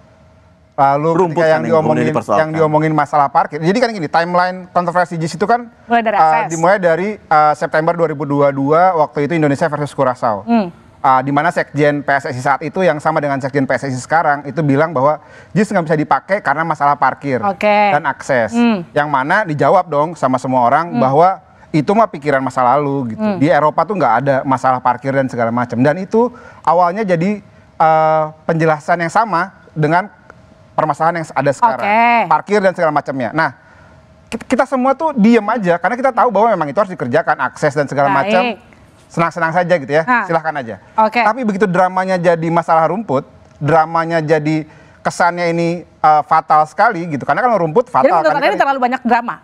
G: lalu rumput yang, kan diomongin yang diomongin masalah parkir. Jadi kan gini, timeline kontroversi JIS itu kan mulai dari uh, dimulai dari uh, September 2022 waktu itu Indonesia versus Kurasau, Hmm. Uh, di mana sekjen PSSI saat itu yang sama dengan sekjen PSSI sekarang itu bilang bahwa JIS nggak bisa dipakai karena masalah parkir okay. dan akses. Hmm. Yang mana dijawab dong sama semua orang hmm. bahwa itu mah pikiran masa lalu gitu. Hmm. Di Eropa tuh nggak ada masalah parkir dan segala macam. Dan itu awalnya jadi uh, penjelasan yang sama dengan permasalahan yang ada sekarang, okay. parkir dan segala macamnya. Nah, kita semua tuh diem aja karena kita tahu bahwa memang itu harus dikerjakan akses dan segala macam. Senang-senang saja gitu ya, nah. silahkan aja. Okay. Tapi begitu dramanya jadi masalah rumput, dramanya jadi kesannya ini uh, fatal sekali gitu. Karena kalau rumput fatal. Jadi menurut kan, ini
D: terlalu banyak drama.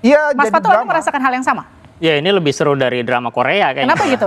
D: Iya, Mas jadi Fatu merasakan hal yang sama.
E: Ya ini lebih seru dari drama Korea kayaknya. Kenapa gitu?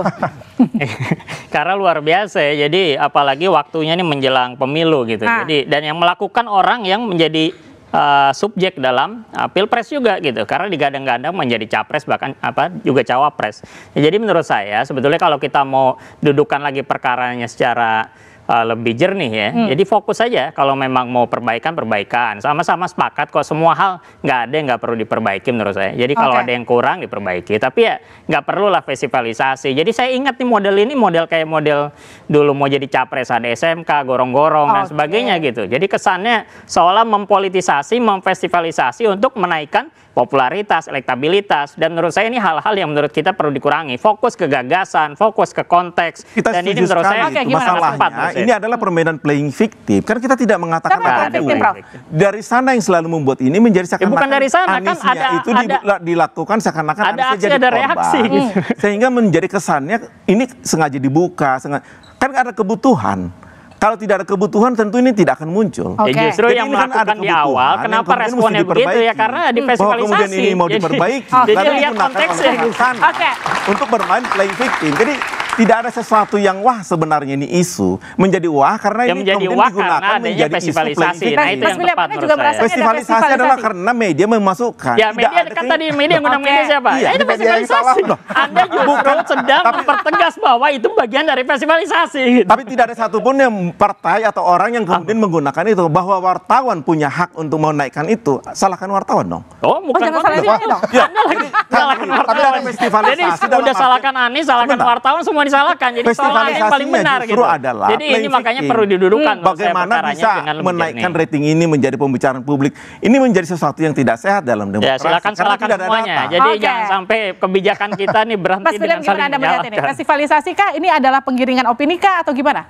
E: [laughs] Karena luar biasa ya. Jadi apalagi waktunya ini menjelang pemilu gitu. Nah. Jadi dan yang melakukan orang yang menjadi uh, subjek dalam uh, pilpres juga gitu. Karena digadang-gadang menjadi capres bahkan apa juga cawapres. Ya, jadi menurut saya sebetulnya kalau kita mau dudukan lagi perkaranya secara uh, lebih jernih ya. Hmm. Jadi fokus saja kalau memang mau perbaikan perbaikan. Sama-sama sepakat kok semua hal nggak ada yang nggak perlu diperbaiki menurut saya. Jadi kalau okay. ada yang kurang diperbaiki. Tapi ya nggak perlulah festivalisasi. Jadi saya ingat nih model ini model kayak model dulu mau jadi capres ada SMK, gorong-gorong okay. dan sebagainya gitu. Jadi kesannya seolah mempolitisasi, memfestivalisasi untuk menaikkan popularitas, elektabilitas, dan menurut saya ini hal-hal yang menurut kita perlu dikurangi. Fokus ke gagasan, fokus ke konteks. Kita dan ini menurut saya Gimana masalahnya tempat, ini
F: adalah permainan playing fiktif. Karena kita tidak mengatakan apa Dari sana yang selalu membuat ini menjadi seakan-akan ya, bukan dari sana kan ada itu ada, dilakukan seakan-akan ada aksi, ada reaksi gitu. sehingga menjadi kesannya ini sengaja dibuka, sengaja kan ada kebutuhan kalau tidak ada kebutuhan tentu ini tidak akan muncul. Okay. Ya justru Jadi yang melakukan kan di awal, kenapa responnya begitu ya? Karena oh, divestalisasi. Bahwa kemudian ini mau diperbaiki, oh, jadi lihat konteksnya. Oke. Okay. Untuk bermain playing victim. Jadi tidak ada sesuatu yang wah sebenarnya ini isu menjadi wah karena yang ini menjadi kemudian wah digunakan menjadi festivalisasi. nah, itu yang tepat juga merasa festivalisasi, adalah karena media memasukkan. Ya media kan kan tadi media undang media siapa? Iya, ya, itu festivalisasi.
E: Anda [laughs] juga sedang mempertegas bahwa itu bagian dari festivalisasi.
F: Tapi tidak ada satupun yang partai atau orang yang kemudian menggunakan itu bahwa wartawan punya hak untuk menaikkan itu. Salahkan wartawan dong. Oh, oh bukan oh, wartawan. Dong.
A: Ya. Anda lagi salahkan wartawan. Tapi festivalisasi. Jadi
E: udah salahkan Anies, salahkan wartawan semua disalahkan. Jadi salah yang paling benar justru gitu. adalah Jadi ini makanya perlu didudukan hmm, bagaimana bisa menaikkan ini.
F: rating ini menjadi pembicaraan publik. Ini menjadi sesuatu yang tidak sehat dalam ya, demokrasi. Ya, silakan salahkan semuanya. Data. Jadi okay.
E: jangan sampai kebijakan kita nih berhenti
F: Mas dengan saling Anda melihat
D: ini? Festivalisasi kah ini adalah penggiringan opini kah atau gimana?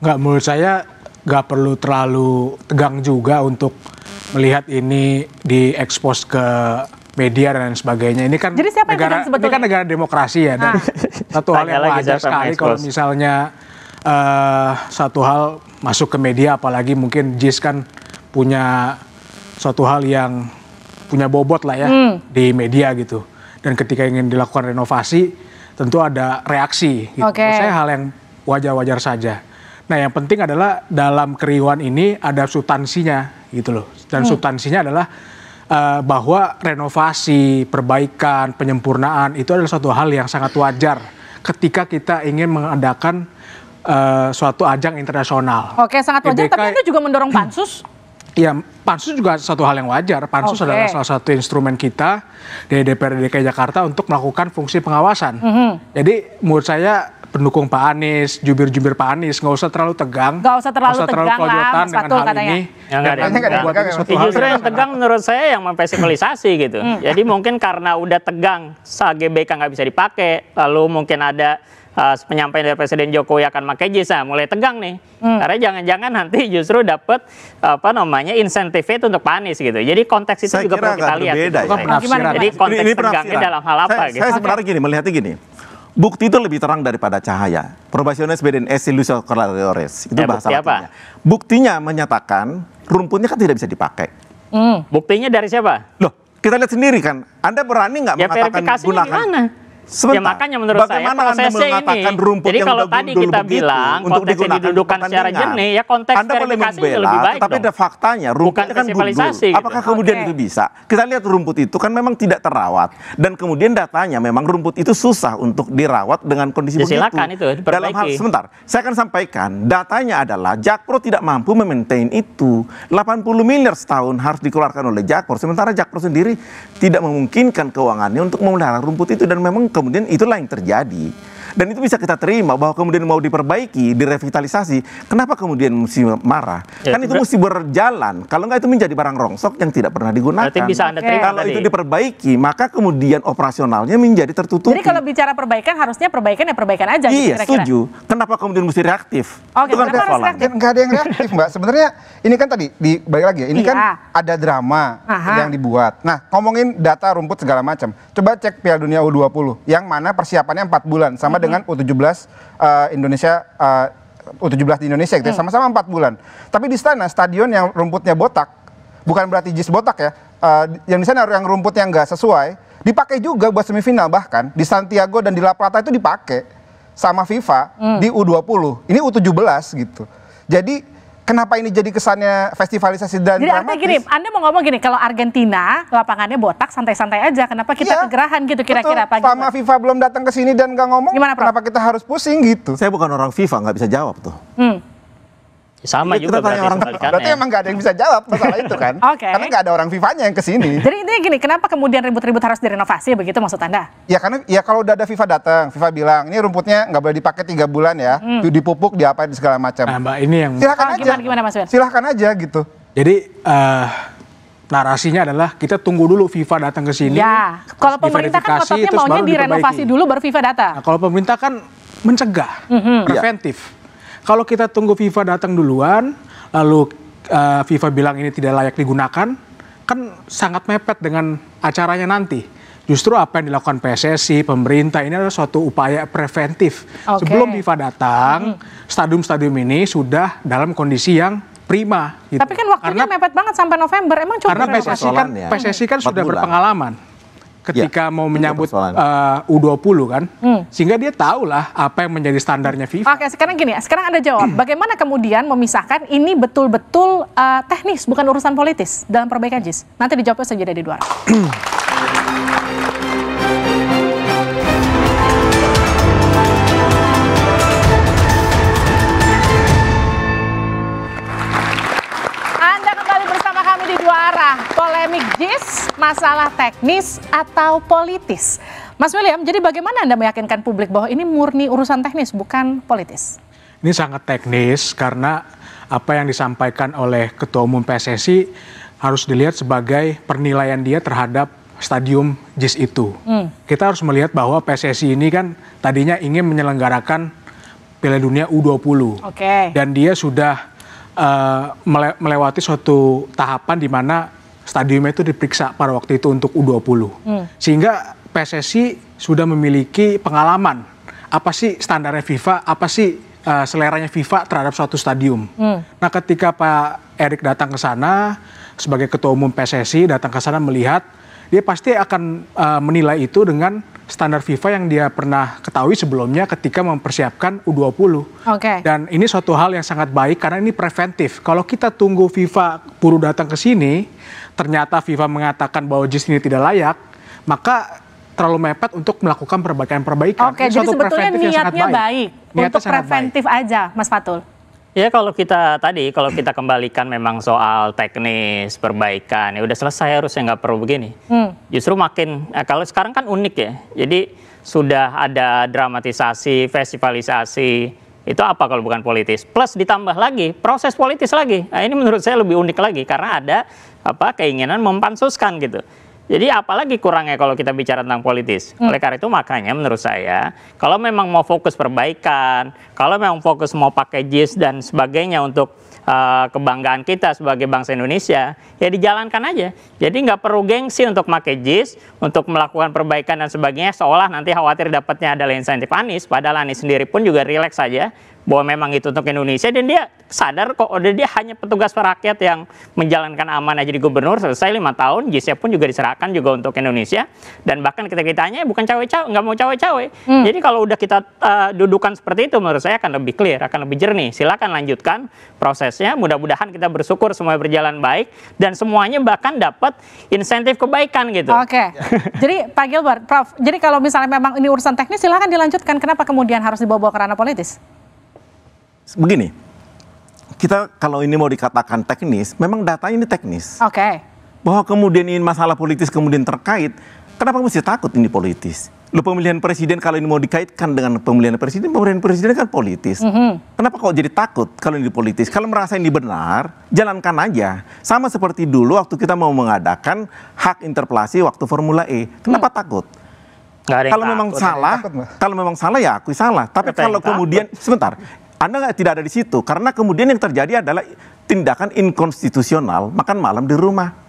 A: Enggak menurut saya nggak perlu terlalu tegang juga untuk melihat ini diekspos ke media dan lain sebagainya. Ini kan Jadi siapa negara, yang ini kan negara demokrasi ya. Dan ah. satu hal yang wajar sekali kalau misalnya uh, satu hal masuk ke media, apalagi mungkin JIS kan punya satu hal yang punya bobot lah ya hmm. di media gitu. Dan ketika ingin dilakukan renovasi, tentu ada reaksi. Gitu. Okay. Saya hal yang wajar-wajar saja. Nah, yang penting adalah dalam keriuhan ini ada substansinya gitu loh. Dan hmm. substansinya adalah uh, bahwa renovasi, perbaikan, penyempurnaan itu adalah suatu hal yang sangat wajar ketika kita ingin mengadakan uh, suatu ajang internasional.
D: Oke, sangat wajar. IBK, tapi itu juga mendorong [clears throat] pansus.
A: Iya, pansus juga satu hal yang wajar. Pansus okay. adalah salah satu instrumen kita di DPRD DKI Jakarta untuk melakukan fungsi pengawasan. Mm -hmm. Jadi menurut saya pendukung Pak Anies, jubir-jubir Pak Anies, nggak usah terlalu tegang, nggak usah terlalu, usah terlalu tegang lah, Mas Fatul katanya. Ini, yang ada, yang tegang. Justru yang
E: tegang menurut saya yang mempesimalisasi gitu. Hmm. Jadi mungkin karena udah tegang, GBK nggak bisa dipakai, lalu mungkin ada uh, penyampaian dari Presiden Jokowi akan pakai jasa, mulai tegang nih. Hmm. Karena jangan-jangan nanti justru dapat apa namanya insentif itu untuk Pak Anies gitu. Jadi konteks itu saya juga perlu kita lihat. Beda, gitu. ya. Jadi konteks ini, ini tegangnya dalam hal apa gitu. Saya sebenarnya gini,
F: melihatnya gini Bukti itu lebih terang daripada cahaya. Probationes beden es ilusio correlores. Itu ya, bahasa bukti apa? Buktinya menyatakan rumputnya kan tidak bisa dipakai.
E: Hmm, buktinya dari siapa?
F: Loh, kita lihat sendiri kan. Anda berani nggak ya, mengatakan gunakan? Gimana?
E: Sebentar. Ya makanya menurut Bagaimana saya prosesnya Anda mengatakan ini. Rumput Jadi yang kalau tadi kita bilang itu, konteks didudukkan secara jernih ya
A: konteks Anda boleh membela, lebih baik tapi
F: ada faktanya rumputnya kan gundul. Gitu. Apakah kemudian okay. itu bisa? Kita lihat rumput itu kan memang tidak terawat dan kemudian datanya memang rumput itu susah untuk dirawat dengan kondisi ya, begitu. Silakan itu diperbaiki. Dalam hal sebentar, saya akan sampaikan datanya adalah Jakpro tidak mampu memaintain itu. 80 miliar setahun harus dikeluarkan oleh Jakpro sementara Jakpro sendiri tidak memungkinkan keuangannya untuk memelihara rumput itu dan memang kemudian itulah yang terjadi dan itu bisa kita terima bahwa kemudian mau diperbaiki, direvitalisasi. Kenapa kemudian mesti marah? Ya, kan itu, mesti berjalan. Kalau nggak itu menjadi barang rongsok yang tidak pernah digunakan. Berarti bisa Anda terima Kalau tadi. itu diperbaiki, maka kemudian operasionalnya menjadi tertutup. Jadi kalau
D: bicara perbaikan harusnya perbaikan ya perbaikan aja. Gitu iya, gitu, kira -kira. setuju.
F: Kenapa kemudian mesti reaktif?
G: Oke, itu kan reaktif? Nggak ada yang reaktif, Mbak. Sebenarnya ini kan tadi di balik lagi ya. Ini iya. kan ada drama Aha. yang dibuat. Nah, ngomongin data rumput segala macam. Coba cek Piala Dunia U20 yang mana persiapannya 4 bulan sama hmm. dengan U17 uh, eh, Indonesia eh, uh, U17 di Indonesia gitu sama ya. hmm. Sama-sama empat bulan. Tapi di sana stadion yang rumputnya botak, bukan berarti jis botak ya. Uh, yang di sana yang rumputnya enggak sesuai, dipakai juga buat semifinal bahkan di Santiago dan di La Plata itu dipakai sama FIFA hmm. di U20. Ini U17 gitu. Jadi kenapa ini jadi kesannya festivalisasi dan jadi dramatis? gini,
D: Anda mau ngomong gini, kalau Argentina lapangannya botak santai-santai aja, kenapa kita ya, kegerahan gitu kira-kira Pak? Sama FIFA belum datang ke sini dan nggak
F: ngomong, Gimana, kenapa kita harus pusing gitu? Saya bukan orang FIFA, nggak bisa jawab tuh. Hmm. Sama
G: ya, juga berarti orang kan. Berarti ya. emang
D: gak ada yang bisa jawab masalah itu kan. [laughs] okay. Karena gak ada orang FIFA-nya yang kesini. Jadi intinya gini, kenapa kemudian ribut-ribut harus direnovasi begitu maksud Anda?
G: Ya karena ya kalau udah ada FIFA datang, FIFA bilang, ini rumputnya nggak boleh dipakai tiga bulan ya, hmm. dipupuk, di segala macam. Nah mbak ini yang... Silahkan
A: oh, aja. Gimana, gimana Mas Ben? Silahkan aja gitu. Jadi... Uh, narasinya adalah kita tunggu dulu FIFA datang ke sini. Ya, kalau pemerintah kan maunya direnovasi
D: dulu baru FIFA datang. Nah,
A: kalau pemerintah kan mencegah, mm -hmm. preventif. Ya. Kalau kita tunggu FIFA datang duluan, lalu uh, FIFA bilang ini tidak layak digunakan, kan sangat mepet dengan acaranya nanti. Justru apa yang dilakukan PSSI, pemerintah ini adalah suatu upaya preventif. Okay. Sebelum FIFA datang, stadium-stadium ini sudah dalam kondisi yang prima. Gitu. Tapi
D: kan waktunya Karena, mepet banget sampai November, emang cukup Karena PSSI kan, ya. PSSI kan sudah berpengalaman
A: ketika ya, mau menyambut uh, U20 kan. Hmm. Sehingga dia tahu lah apa yang menjadi standarnya FIFA.
D: Oke, sekarang gini ya. Sekarang ada jawab, hmm. bagaimana kemudian memisahkan ini betul-betul uh, teknis bukan urusan politis dalam perbaikan JIS? Nanti dijawabnya saja dari luar. [clears throat] masalah teknis atau politis. Mas William, jadi bagaimana Anda meyakinkan publik bahwa ini murni urusan teknis bukan politis?
A: Ini sangat teknis karena apa yang disampaikan oleh Ketua Umum PSSI harus dilihat sebagai penilaian dia terhadap stadium JIS itu. Hmm. Kita harus melihat bahwa PSSI ini kan tadinya ingin menyelenggarakan Piala Dunia U20. Okay. Dan dia sudah uh, melewati suatu tahapan di mana stadiumnya itu diperiksa pada waktu itu untuk U20. Hmm. Sehingga PSSI sudah memiliki pengalaman apa sih standarnya FIFA, apa sih uh, seleranya FIFA terhadap suatu stadium. Hmm. Nah, ketika Pak Erik datang ke sana sebagai ketua umum PSSI datang ke sana melihat dia pasti akan uh, menilai itu dengan standar FIFA yang dia pernah ketahui sebelumnya ketika mempersiapkan U20. Okay. Dan ini suatu hal yang sangat baik karena ini preventif. Kalau kita tunggu FIFA buru datang ke sini, ternyata FIFA mengatakan bahwa JIS ini tidak layak, maka terlalu mepet untuk melakukan perbaikan-perbaikan. Oke, jadi sebetulnya niatnya baik, baik.
D: Niatnya untuk preventif aja, Mas Fatul. Ya kalau kita
E: tadi kalau kita kembalikan memang soal teknis perbaikan ya udah selesai harusnya nggak perlu begini. Hmm. Justru makin eh, kalau sekarang kan unik ya. Jadi sudah ada dramatisasi, festivalisasi itu apa kalau bukan politis? Plus ditambah lagi proses politis lagi. Nah, ini menurut saya lebih unik lagi karena ada apa keinginan mempansuskan gitu. Jadi apalagi kurangnya kalau kita bicara tentang politis. Hmm. Oleh karena itu makanya menurut saya kalau memang mau fokus perbaikan, kalau memang fokus mau pakai JIS dan sebagainya untuk uh, kebanggaan kita sebagai bangsa Indonesia, ya dijalankan aja. Jadi nggak perlu gengsi untuk pakai JIS, untuk melakukan perbaikan dan sebagainya seolah nanti khawatir dapatnya adalah insentif Anies, padahal Anies sendiri pun juga rileks saja bahwa memang itu untuk Indonesia dan dia sadar kok udah dia hanya petugas rakyat yang menjalankan amanah jadi gubernur selesai lima tahun JC pun juga diserahkan juga untuk Indonesia dan bahkan kita kitanya bukan cawe-cawe nggak mau cawe-cawe hmm. jadi kalau udah kita uh, dudukan seperti itu menurut saya akan lebih clear akan lebih jernih silakan lanjutkan prosesnya mudah-mudahan kita bersyukur semua berjalan baik dan semuanya bahkan dapat insentif kebaikan gitu
F: oke
D: okay. Ya. [laughs] jadi Pak Gilbert Prof jadi kalau misalnya memang ini urusan teknis silakan dilanjutkan kenapa kemudian harus dibawa-bawa ke ranah politis
F: begini, kita kalau ini mau dikatakan teknis, memang data ini teknis. Oke. Okay. Bahwa kemudian ini masalah politis kemudian terkait, kenapa mesti takut ini politis? Lu pemilihan presiden kalau ini mau dikaitkan dengan pemilihan presiden, pemilihan presiden kan politis. Mm -hmm. Kenapa kok jadi takut kalau ini politis? Kalau merasa ini benar, jalankan aja. Sama seperti dulu waktu kita mau mengadakan hak interpelasi waktu Formula E. Kenapa mm. takut? Kalau memang salah, kalau memang salah ya aku salah. Tapi kalau kemudian sebentar, anda tidak ada di situ karena kemudian yang terjadi adalah tindakan inkonstitusional makan malam di rumah.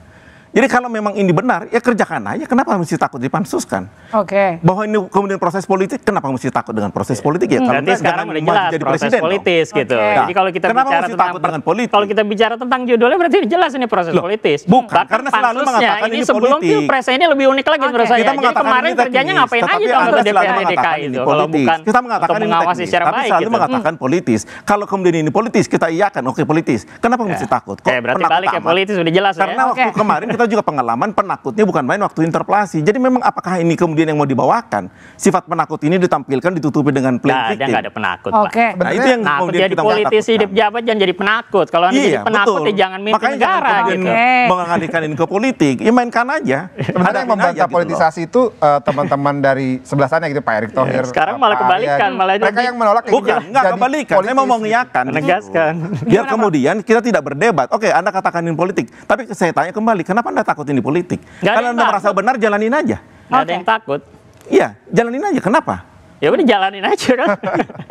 F: Jadi kalau memang ini benar, ya kerjakan aja. Kenapa mesti takut dipansuskan? Oke. Okay. Bahwa ini kemudian proses politik, kenapa mesti takut dengan proses politik ya? Hmm. Kalau sekarang udah jelas jadi proses presiden politis dong. gitu. Okay. Nah, Jadi kalau kita kenapa bicara tentang takut dengan
E: politik? Kalau kita bicara tentang judulnya berarti jelas ini proses Loh, politis. Bukan, Bahkan karena selalu mengatakan ini, ini sebelum pilpres ini lebih unik lagi okay. menurut saya. Kita Jadi kemarin kerjanya ngapain aja tuh untuk DPR DKI itu? Kalau bukan kita mengatakan ini mengawasi secara baik. Tapi selalu gitu. mengatakan
F: politis. Kalau kemudian ini politis, kita iyakan, oke politis. Kenapa ya. mesti takut? Oke, eh, berarti balik ya politis udah jelas ya. Karena waktu kemarin [laughs] kita juga pengalaman penakutnya bukan main waktu interpelasi. Jadi memang apakah ini kemudian yang mau dibawakan? Sifat penakut ini ditampilkan ditutupi dengan plain nah, victim. Ada, ada penakut, Oke. Okay. Nah, itu yang kemudian jadi kita politisi
E: di pejabat jangan jadi penakut. Kalau iya, jadi penakut ya jangan mimpi Makanya negara jangan gitu. Mengalihkan
F: ini ke politik, ya mainkan aja.
G: Sebenarnya yang membantah gitu politisasi itu teman eh, teman-teman dari sebelah sana gitu Pak Erick Thohir. Yeah, sekarang malah kebalikan, malah mereka yang menolak Bukan, enggak
F: kebalikan. Saya mau mengiyakan. Menegaskan. Biar kemudian kita tidak berdebat. Oke, Anda katakan ini politik, tapi saya tanya kembali, kenapa Kenapa Anda takutin di politik? Gak Kalau Anda merasa benar, jalanin aja. Gak okay. ada yang takut. Iya, jalanin aja. Kenapa? Ya udah
E: jalanin aja kan.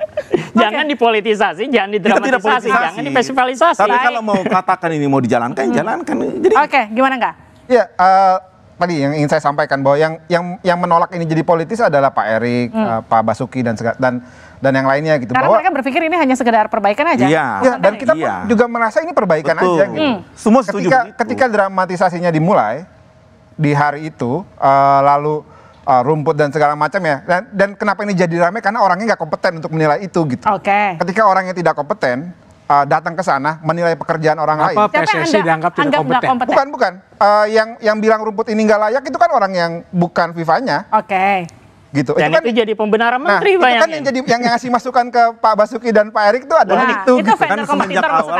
E: [laughs] jangan okay. dipolitisasi, jangan didramatisasi, jangan dipestivalisasi. Tapi kalau mau
F: katakan ini mau dijalankan, hmm. jalankan.
D: Jadi Oke, okay, gimana enggak?
G: Iya, uh, tadi yang ingin saya sampaikan bahwa yang yang yang menolak ini jadi politis adalah Pak Erik, hmm. uh, Pak Basuki dan dan dan yang lainnya gitu. Karena bahwa,
D: mereka berpikir ini hanya sekedar perbaikan aja. Iya. Ya, dan kita
G: iya. pun juga merasa ini perbaikan Betul. aja gitu. Hmm. Semua setuju. Ketika, ketika dramatisasinya dimulai di hari itu uh, lalu uh, rumput dan segala macam ya. Dan, dan kenapa ini jadi ramai karena orangnya nggak kompeten untuk menilai itu gitu. Oke. Okay. Ketika orangnya tidak kompeten uh, datang ke sana menilai pekerjaan orang Apa lain. Apa PSSI dianggap tidak kompeten? kompeten? Bukan bukan. Uh, yang yang bilang rumput ini nggak layak itu kan orang yang bukan FIFA-nya. Oke. Okay gitu. Dan itu, kan itu jadi pembenaran nah, menteri nah, bayangin. Itu kan yang ya. jadi yang ngasih masukan ke Pak Basuki dan Pak Erick itu nah, adalah nah, itu, itu kan
B: semenjak awal.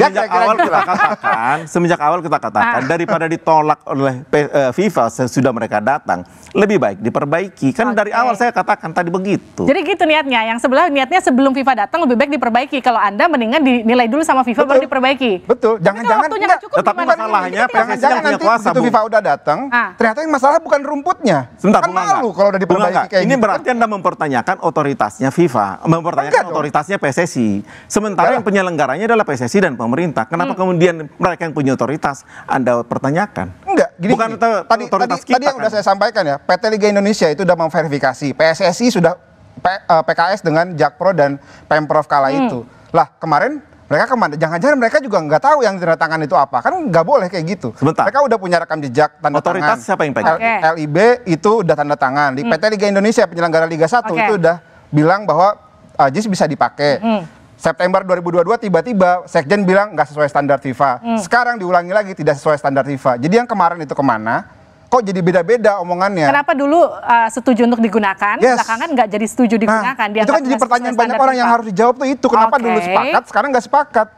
B: Semenjak
F: awal gitu. kita katakan, semenjak awal kita katakan ah. daripada ditolak oleh eh, FIFA sudah mereka datang, lebih baik diperbaiki. Kan okay. dari awal saya katakan tadi begitu.
G: Jadi
D: gitu niatnya. Yang sebelah niatnya sebelum FIFA datang lebih baik diperbaiki. Kalau Anda mendingan dinilai dulu sama FIFA Betul. baru diperbaiki. Betul. Jangan-jangan tetapi
F: masalahnya
G: jangan-jangan nanti
F: kuasa, FIFA udah datang, ah. ternyata
G: yang masalah bukan rumputnya. Sebentar, kan malu kalau udah diperbaiki enggak. Kayak ini gitu.
F: berarti Anda mempertanyakan otoritasnya FIFA, mempertanyakan enggak otoritasnya dong. PSSI. Sementara enggak. yang penyelenggaranya adalah PSSI dan pemerintah. Kenapa hmm. kemudian mereka yang punya otoritas Anda pertanyakan? Enggak, gini, Bukan gini.
G: Tadi, tadi, kita. Tadi yang kan? sudah saya sampaikan ya, PT Liga Indonesia itu sudah memverifikasi. PSSI sudah P, uh, eh, PKS dengan Jakpro dan Pemprov kala hmm. itu. Lah, kemarin mereka kemana? Jangan-jangan mereka juga nggak tahu yang tanda tangan itu apa? Kan nggak boleh kayak gitu. Sebentar. Mereka udah punya rekam jejak tanda Otoritas tangan. Otoritas siapa yang pegang? Okay. LIB itu udah tanda tangan. Di hmm. PT Liga Indonesia penyelenggara Liga 1 okay. itu udah bilang bahwa uh, JIS bisa dipakai. Mm. September 2022 tiba-tiba Sekjen bilang nggak sesuai standar FIFA. Mm. Sekarang diulangi lagi tidak sesuai standar FIFA. Jadi yang kemarin itu kemana? kok jadi beda-beda omongannya.
D: Kenapa dulu uh, setuju untuk digunakan, yes. belakangan nggak jadi setuju nah, digunakan? Nah, itu kan jadi pertanyaan banyak orang yang harus
G: dijawab tuh itu kenapa okay. dulu sepakat,
D: sekarang nggak sepakat.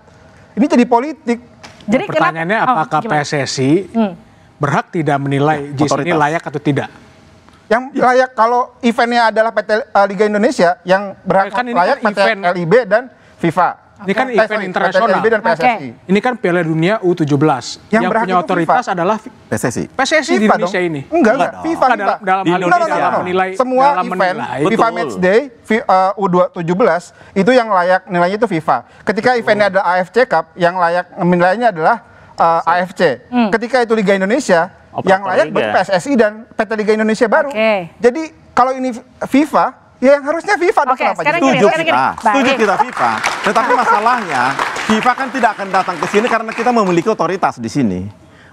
G: Ini jadi politik.
A: Jadi nah, pertanyaannya kenapa, apakah oh, PSSI hmm. berhak tidak menilai ya, JIS ini layak atau tidak?
G: Yang ya. layak kalau eventnya adalah PT uh, Liga Indonesia, yang berhak kan layak kan PT event. LIB dan FIFA. Ini kan PSSI, event internasional. PSLB dan PSSI. Okay.
A: Ini kan Piala Dunia U17. Yang, yang punya otoritas FIFA. adalah PSSI. PSSI di Indonesia dong. ini. Enggak, enggak. FIFA, FIFA. Dalam, dalam di Indonesia. Dalam, dalam menilai, Semua dalam event menilai. FIFA Match Day
G: U17 uh, itu yang layak nilainya itu FIFA. Ketika Betul. eventnya ada AFC Cup, yang layak nilainya adalah uh, Betul. AFC. Hmm. Ketika itu Liga Indonesia, Operator oh, yang layak Liga. berarti ya. PSSI dan PT Liga Indonesia baru. Okay. Jadi kalau ini FIFA Ya yang harusnya FIFA Oke, kenapa jadi setuju kita, ah, setuju kita FIFA.
F: Tetapi masalahnya FIFA kan tidak akan datang ke sini karena kita memiliki otoritas di sini.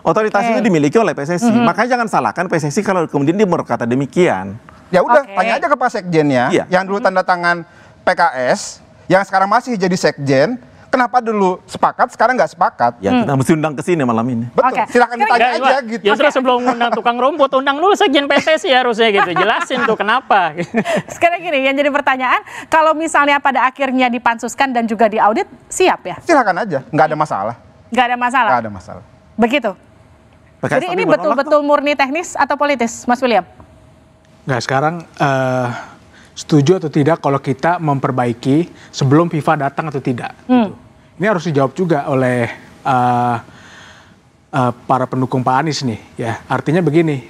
F: Otoritas okay. itu dimiliki oleh PSSI. Mm -hmm. Makanya jangan salahkan PSSI kalau kemudian dia berkata demikian. Ya udah, okay. tanya aja ke Pak Sekjennya iya. yang
G: dulu tanda tangan PKS, yang sekarang masih jadi Sekjen, kenapa dulu sepakat
F: sekarang nggak sepakat? Ya hmm. kita mesti undang ke sini malam ini. Betul.
E: Okay. Silakan ditanya Gak, aja gitu. Ya sudah sebelum undang
D: tukang rumput undang dulu sekjen PSSI harusnya gitu. Jelasin tuh kenapa. [laughs] sekarang gini yang jadi pertanyaan kalau misalnya pada akhirnya dipansuskan dan juga diaudit siap ya? Silakan aja,
A: nggak ada masalah.
D: Nggak ada masalah. Nggak ada masalah. Begitu. Bekas jadi ini betul-betul murni teknis atau politis, Mas William?
A: Nggak sekarang. Uh setuju atau tidak kalau kita memperbaiki sebelum FIFA datang atau tidak. Hmm. Gitu ini harus dijawab juga oleh uh, uh, para pendukung Pak Anies nih ya artinya begini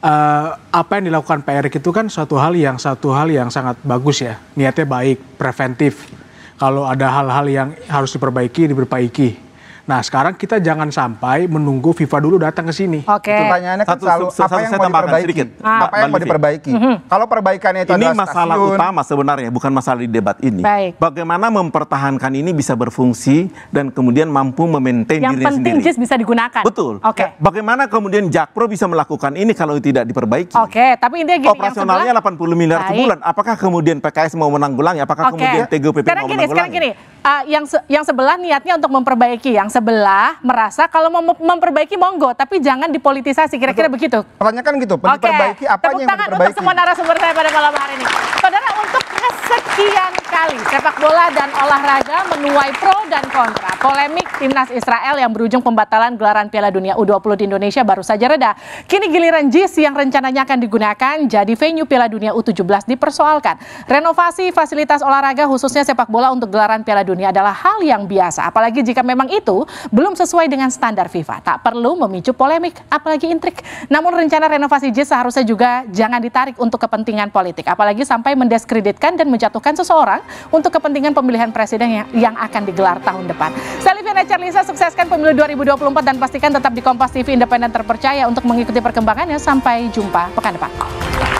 A: uh, apa yang dilakukan Pak Erick itu kan suatu hal yang satu hal yang sangat bagus ya niatnya baik preventif kalau ada hal-hal yang harus diperbaiki diperbaiki Nah sekarang kita jangan sampai menunggu FIFA dulu datang ke sini. Oke. Okay. Pertanyaannya kan selalu satu, apa, yang mau, sedikit. Ah. apa yang mau diperbaiki?
G: Apa mm-hmm. yang Kalau perbaikannya itu ini masalah utama
F: sebenarnya, bukan masalah di debat ini. Baik. Bagaimana mempertahankan ini bisa berfungsi dan kemudian mampu memaintain yang penting sendiri.
D: bisa digunakan. Betul.
F: Oke. Okay. Bagaimana kemudian Jakpro bisa melakukan ini kalau tidak diperbaiki?
D: Oke. Okay. Tapi intinya gini. Operasionalnya 80 miliar sebulan.
F: Apakah kemudian PKS mau menanggulangi? Apakah okay. kemudian TGPP mau menanggulangi? Sekarang
D: gini, uh, yang se yang sebelah niatnya untuk memperbaiki, yang sebelah merasa kalau mau memperbaiki monggo, tapi jangan dipolitisasi. Kira-kira begitu. Pertanyaan gitu, diperbaiki okay. apa Tepuk yang tangan diperbaiki? untuk semua narasumber saya pada malam hari ini. Saudara, untuk kesekian kali sepak bola dan olahraga menuai pro dan kontra, polemik Timnas Israel yang berujung pembatalan gelaran Piala Dunia U20 di Indonesia baru saja reda. Kini giliran JIS yang rencananya akan digunakan jadi venue Piala Dunia U17 dipersoalkan. Renovasi fasilitas olahraga khususnya sepak bola untuk gelaran Piala Dunia adalah hal yang biasa. Apalagi jika memang itu belum sesuai dengan standar FIFA. Tak perlu memicu polemik, apalagi intrik. Namun rencana renovasi JIS seharusnya juga jangan ditarik untuk kepentingan politik. Apalagi sampai mendiskreditkan dan menjatuhkan seseorang untuk kepentingan pemilihan presiden yang, yang akan digelar tahun depan. Saya Carlisa sukseskan pemilu 2024 dan pastikan tetap di Kompas TV independen terpercaya untuk mengikuti perkembangannya. Sampai jumpa pekan depan.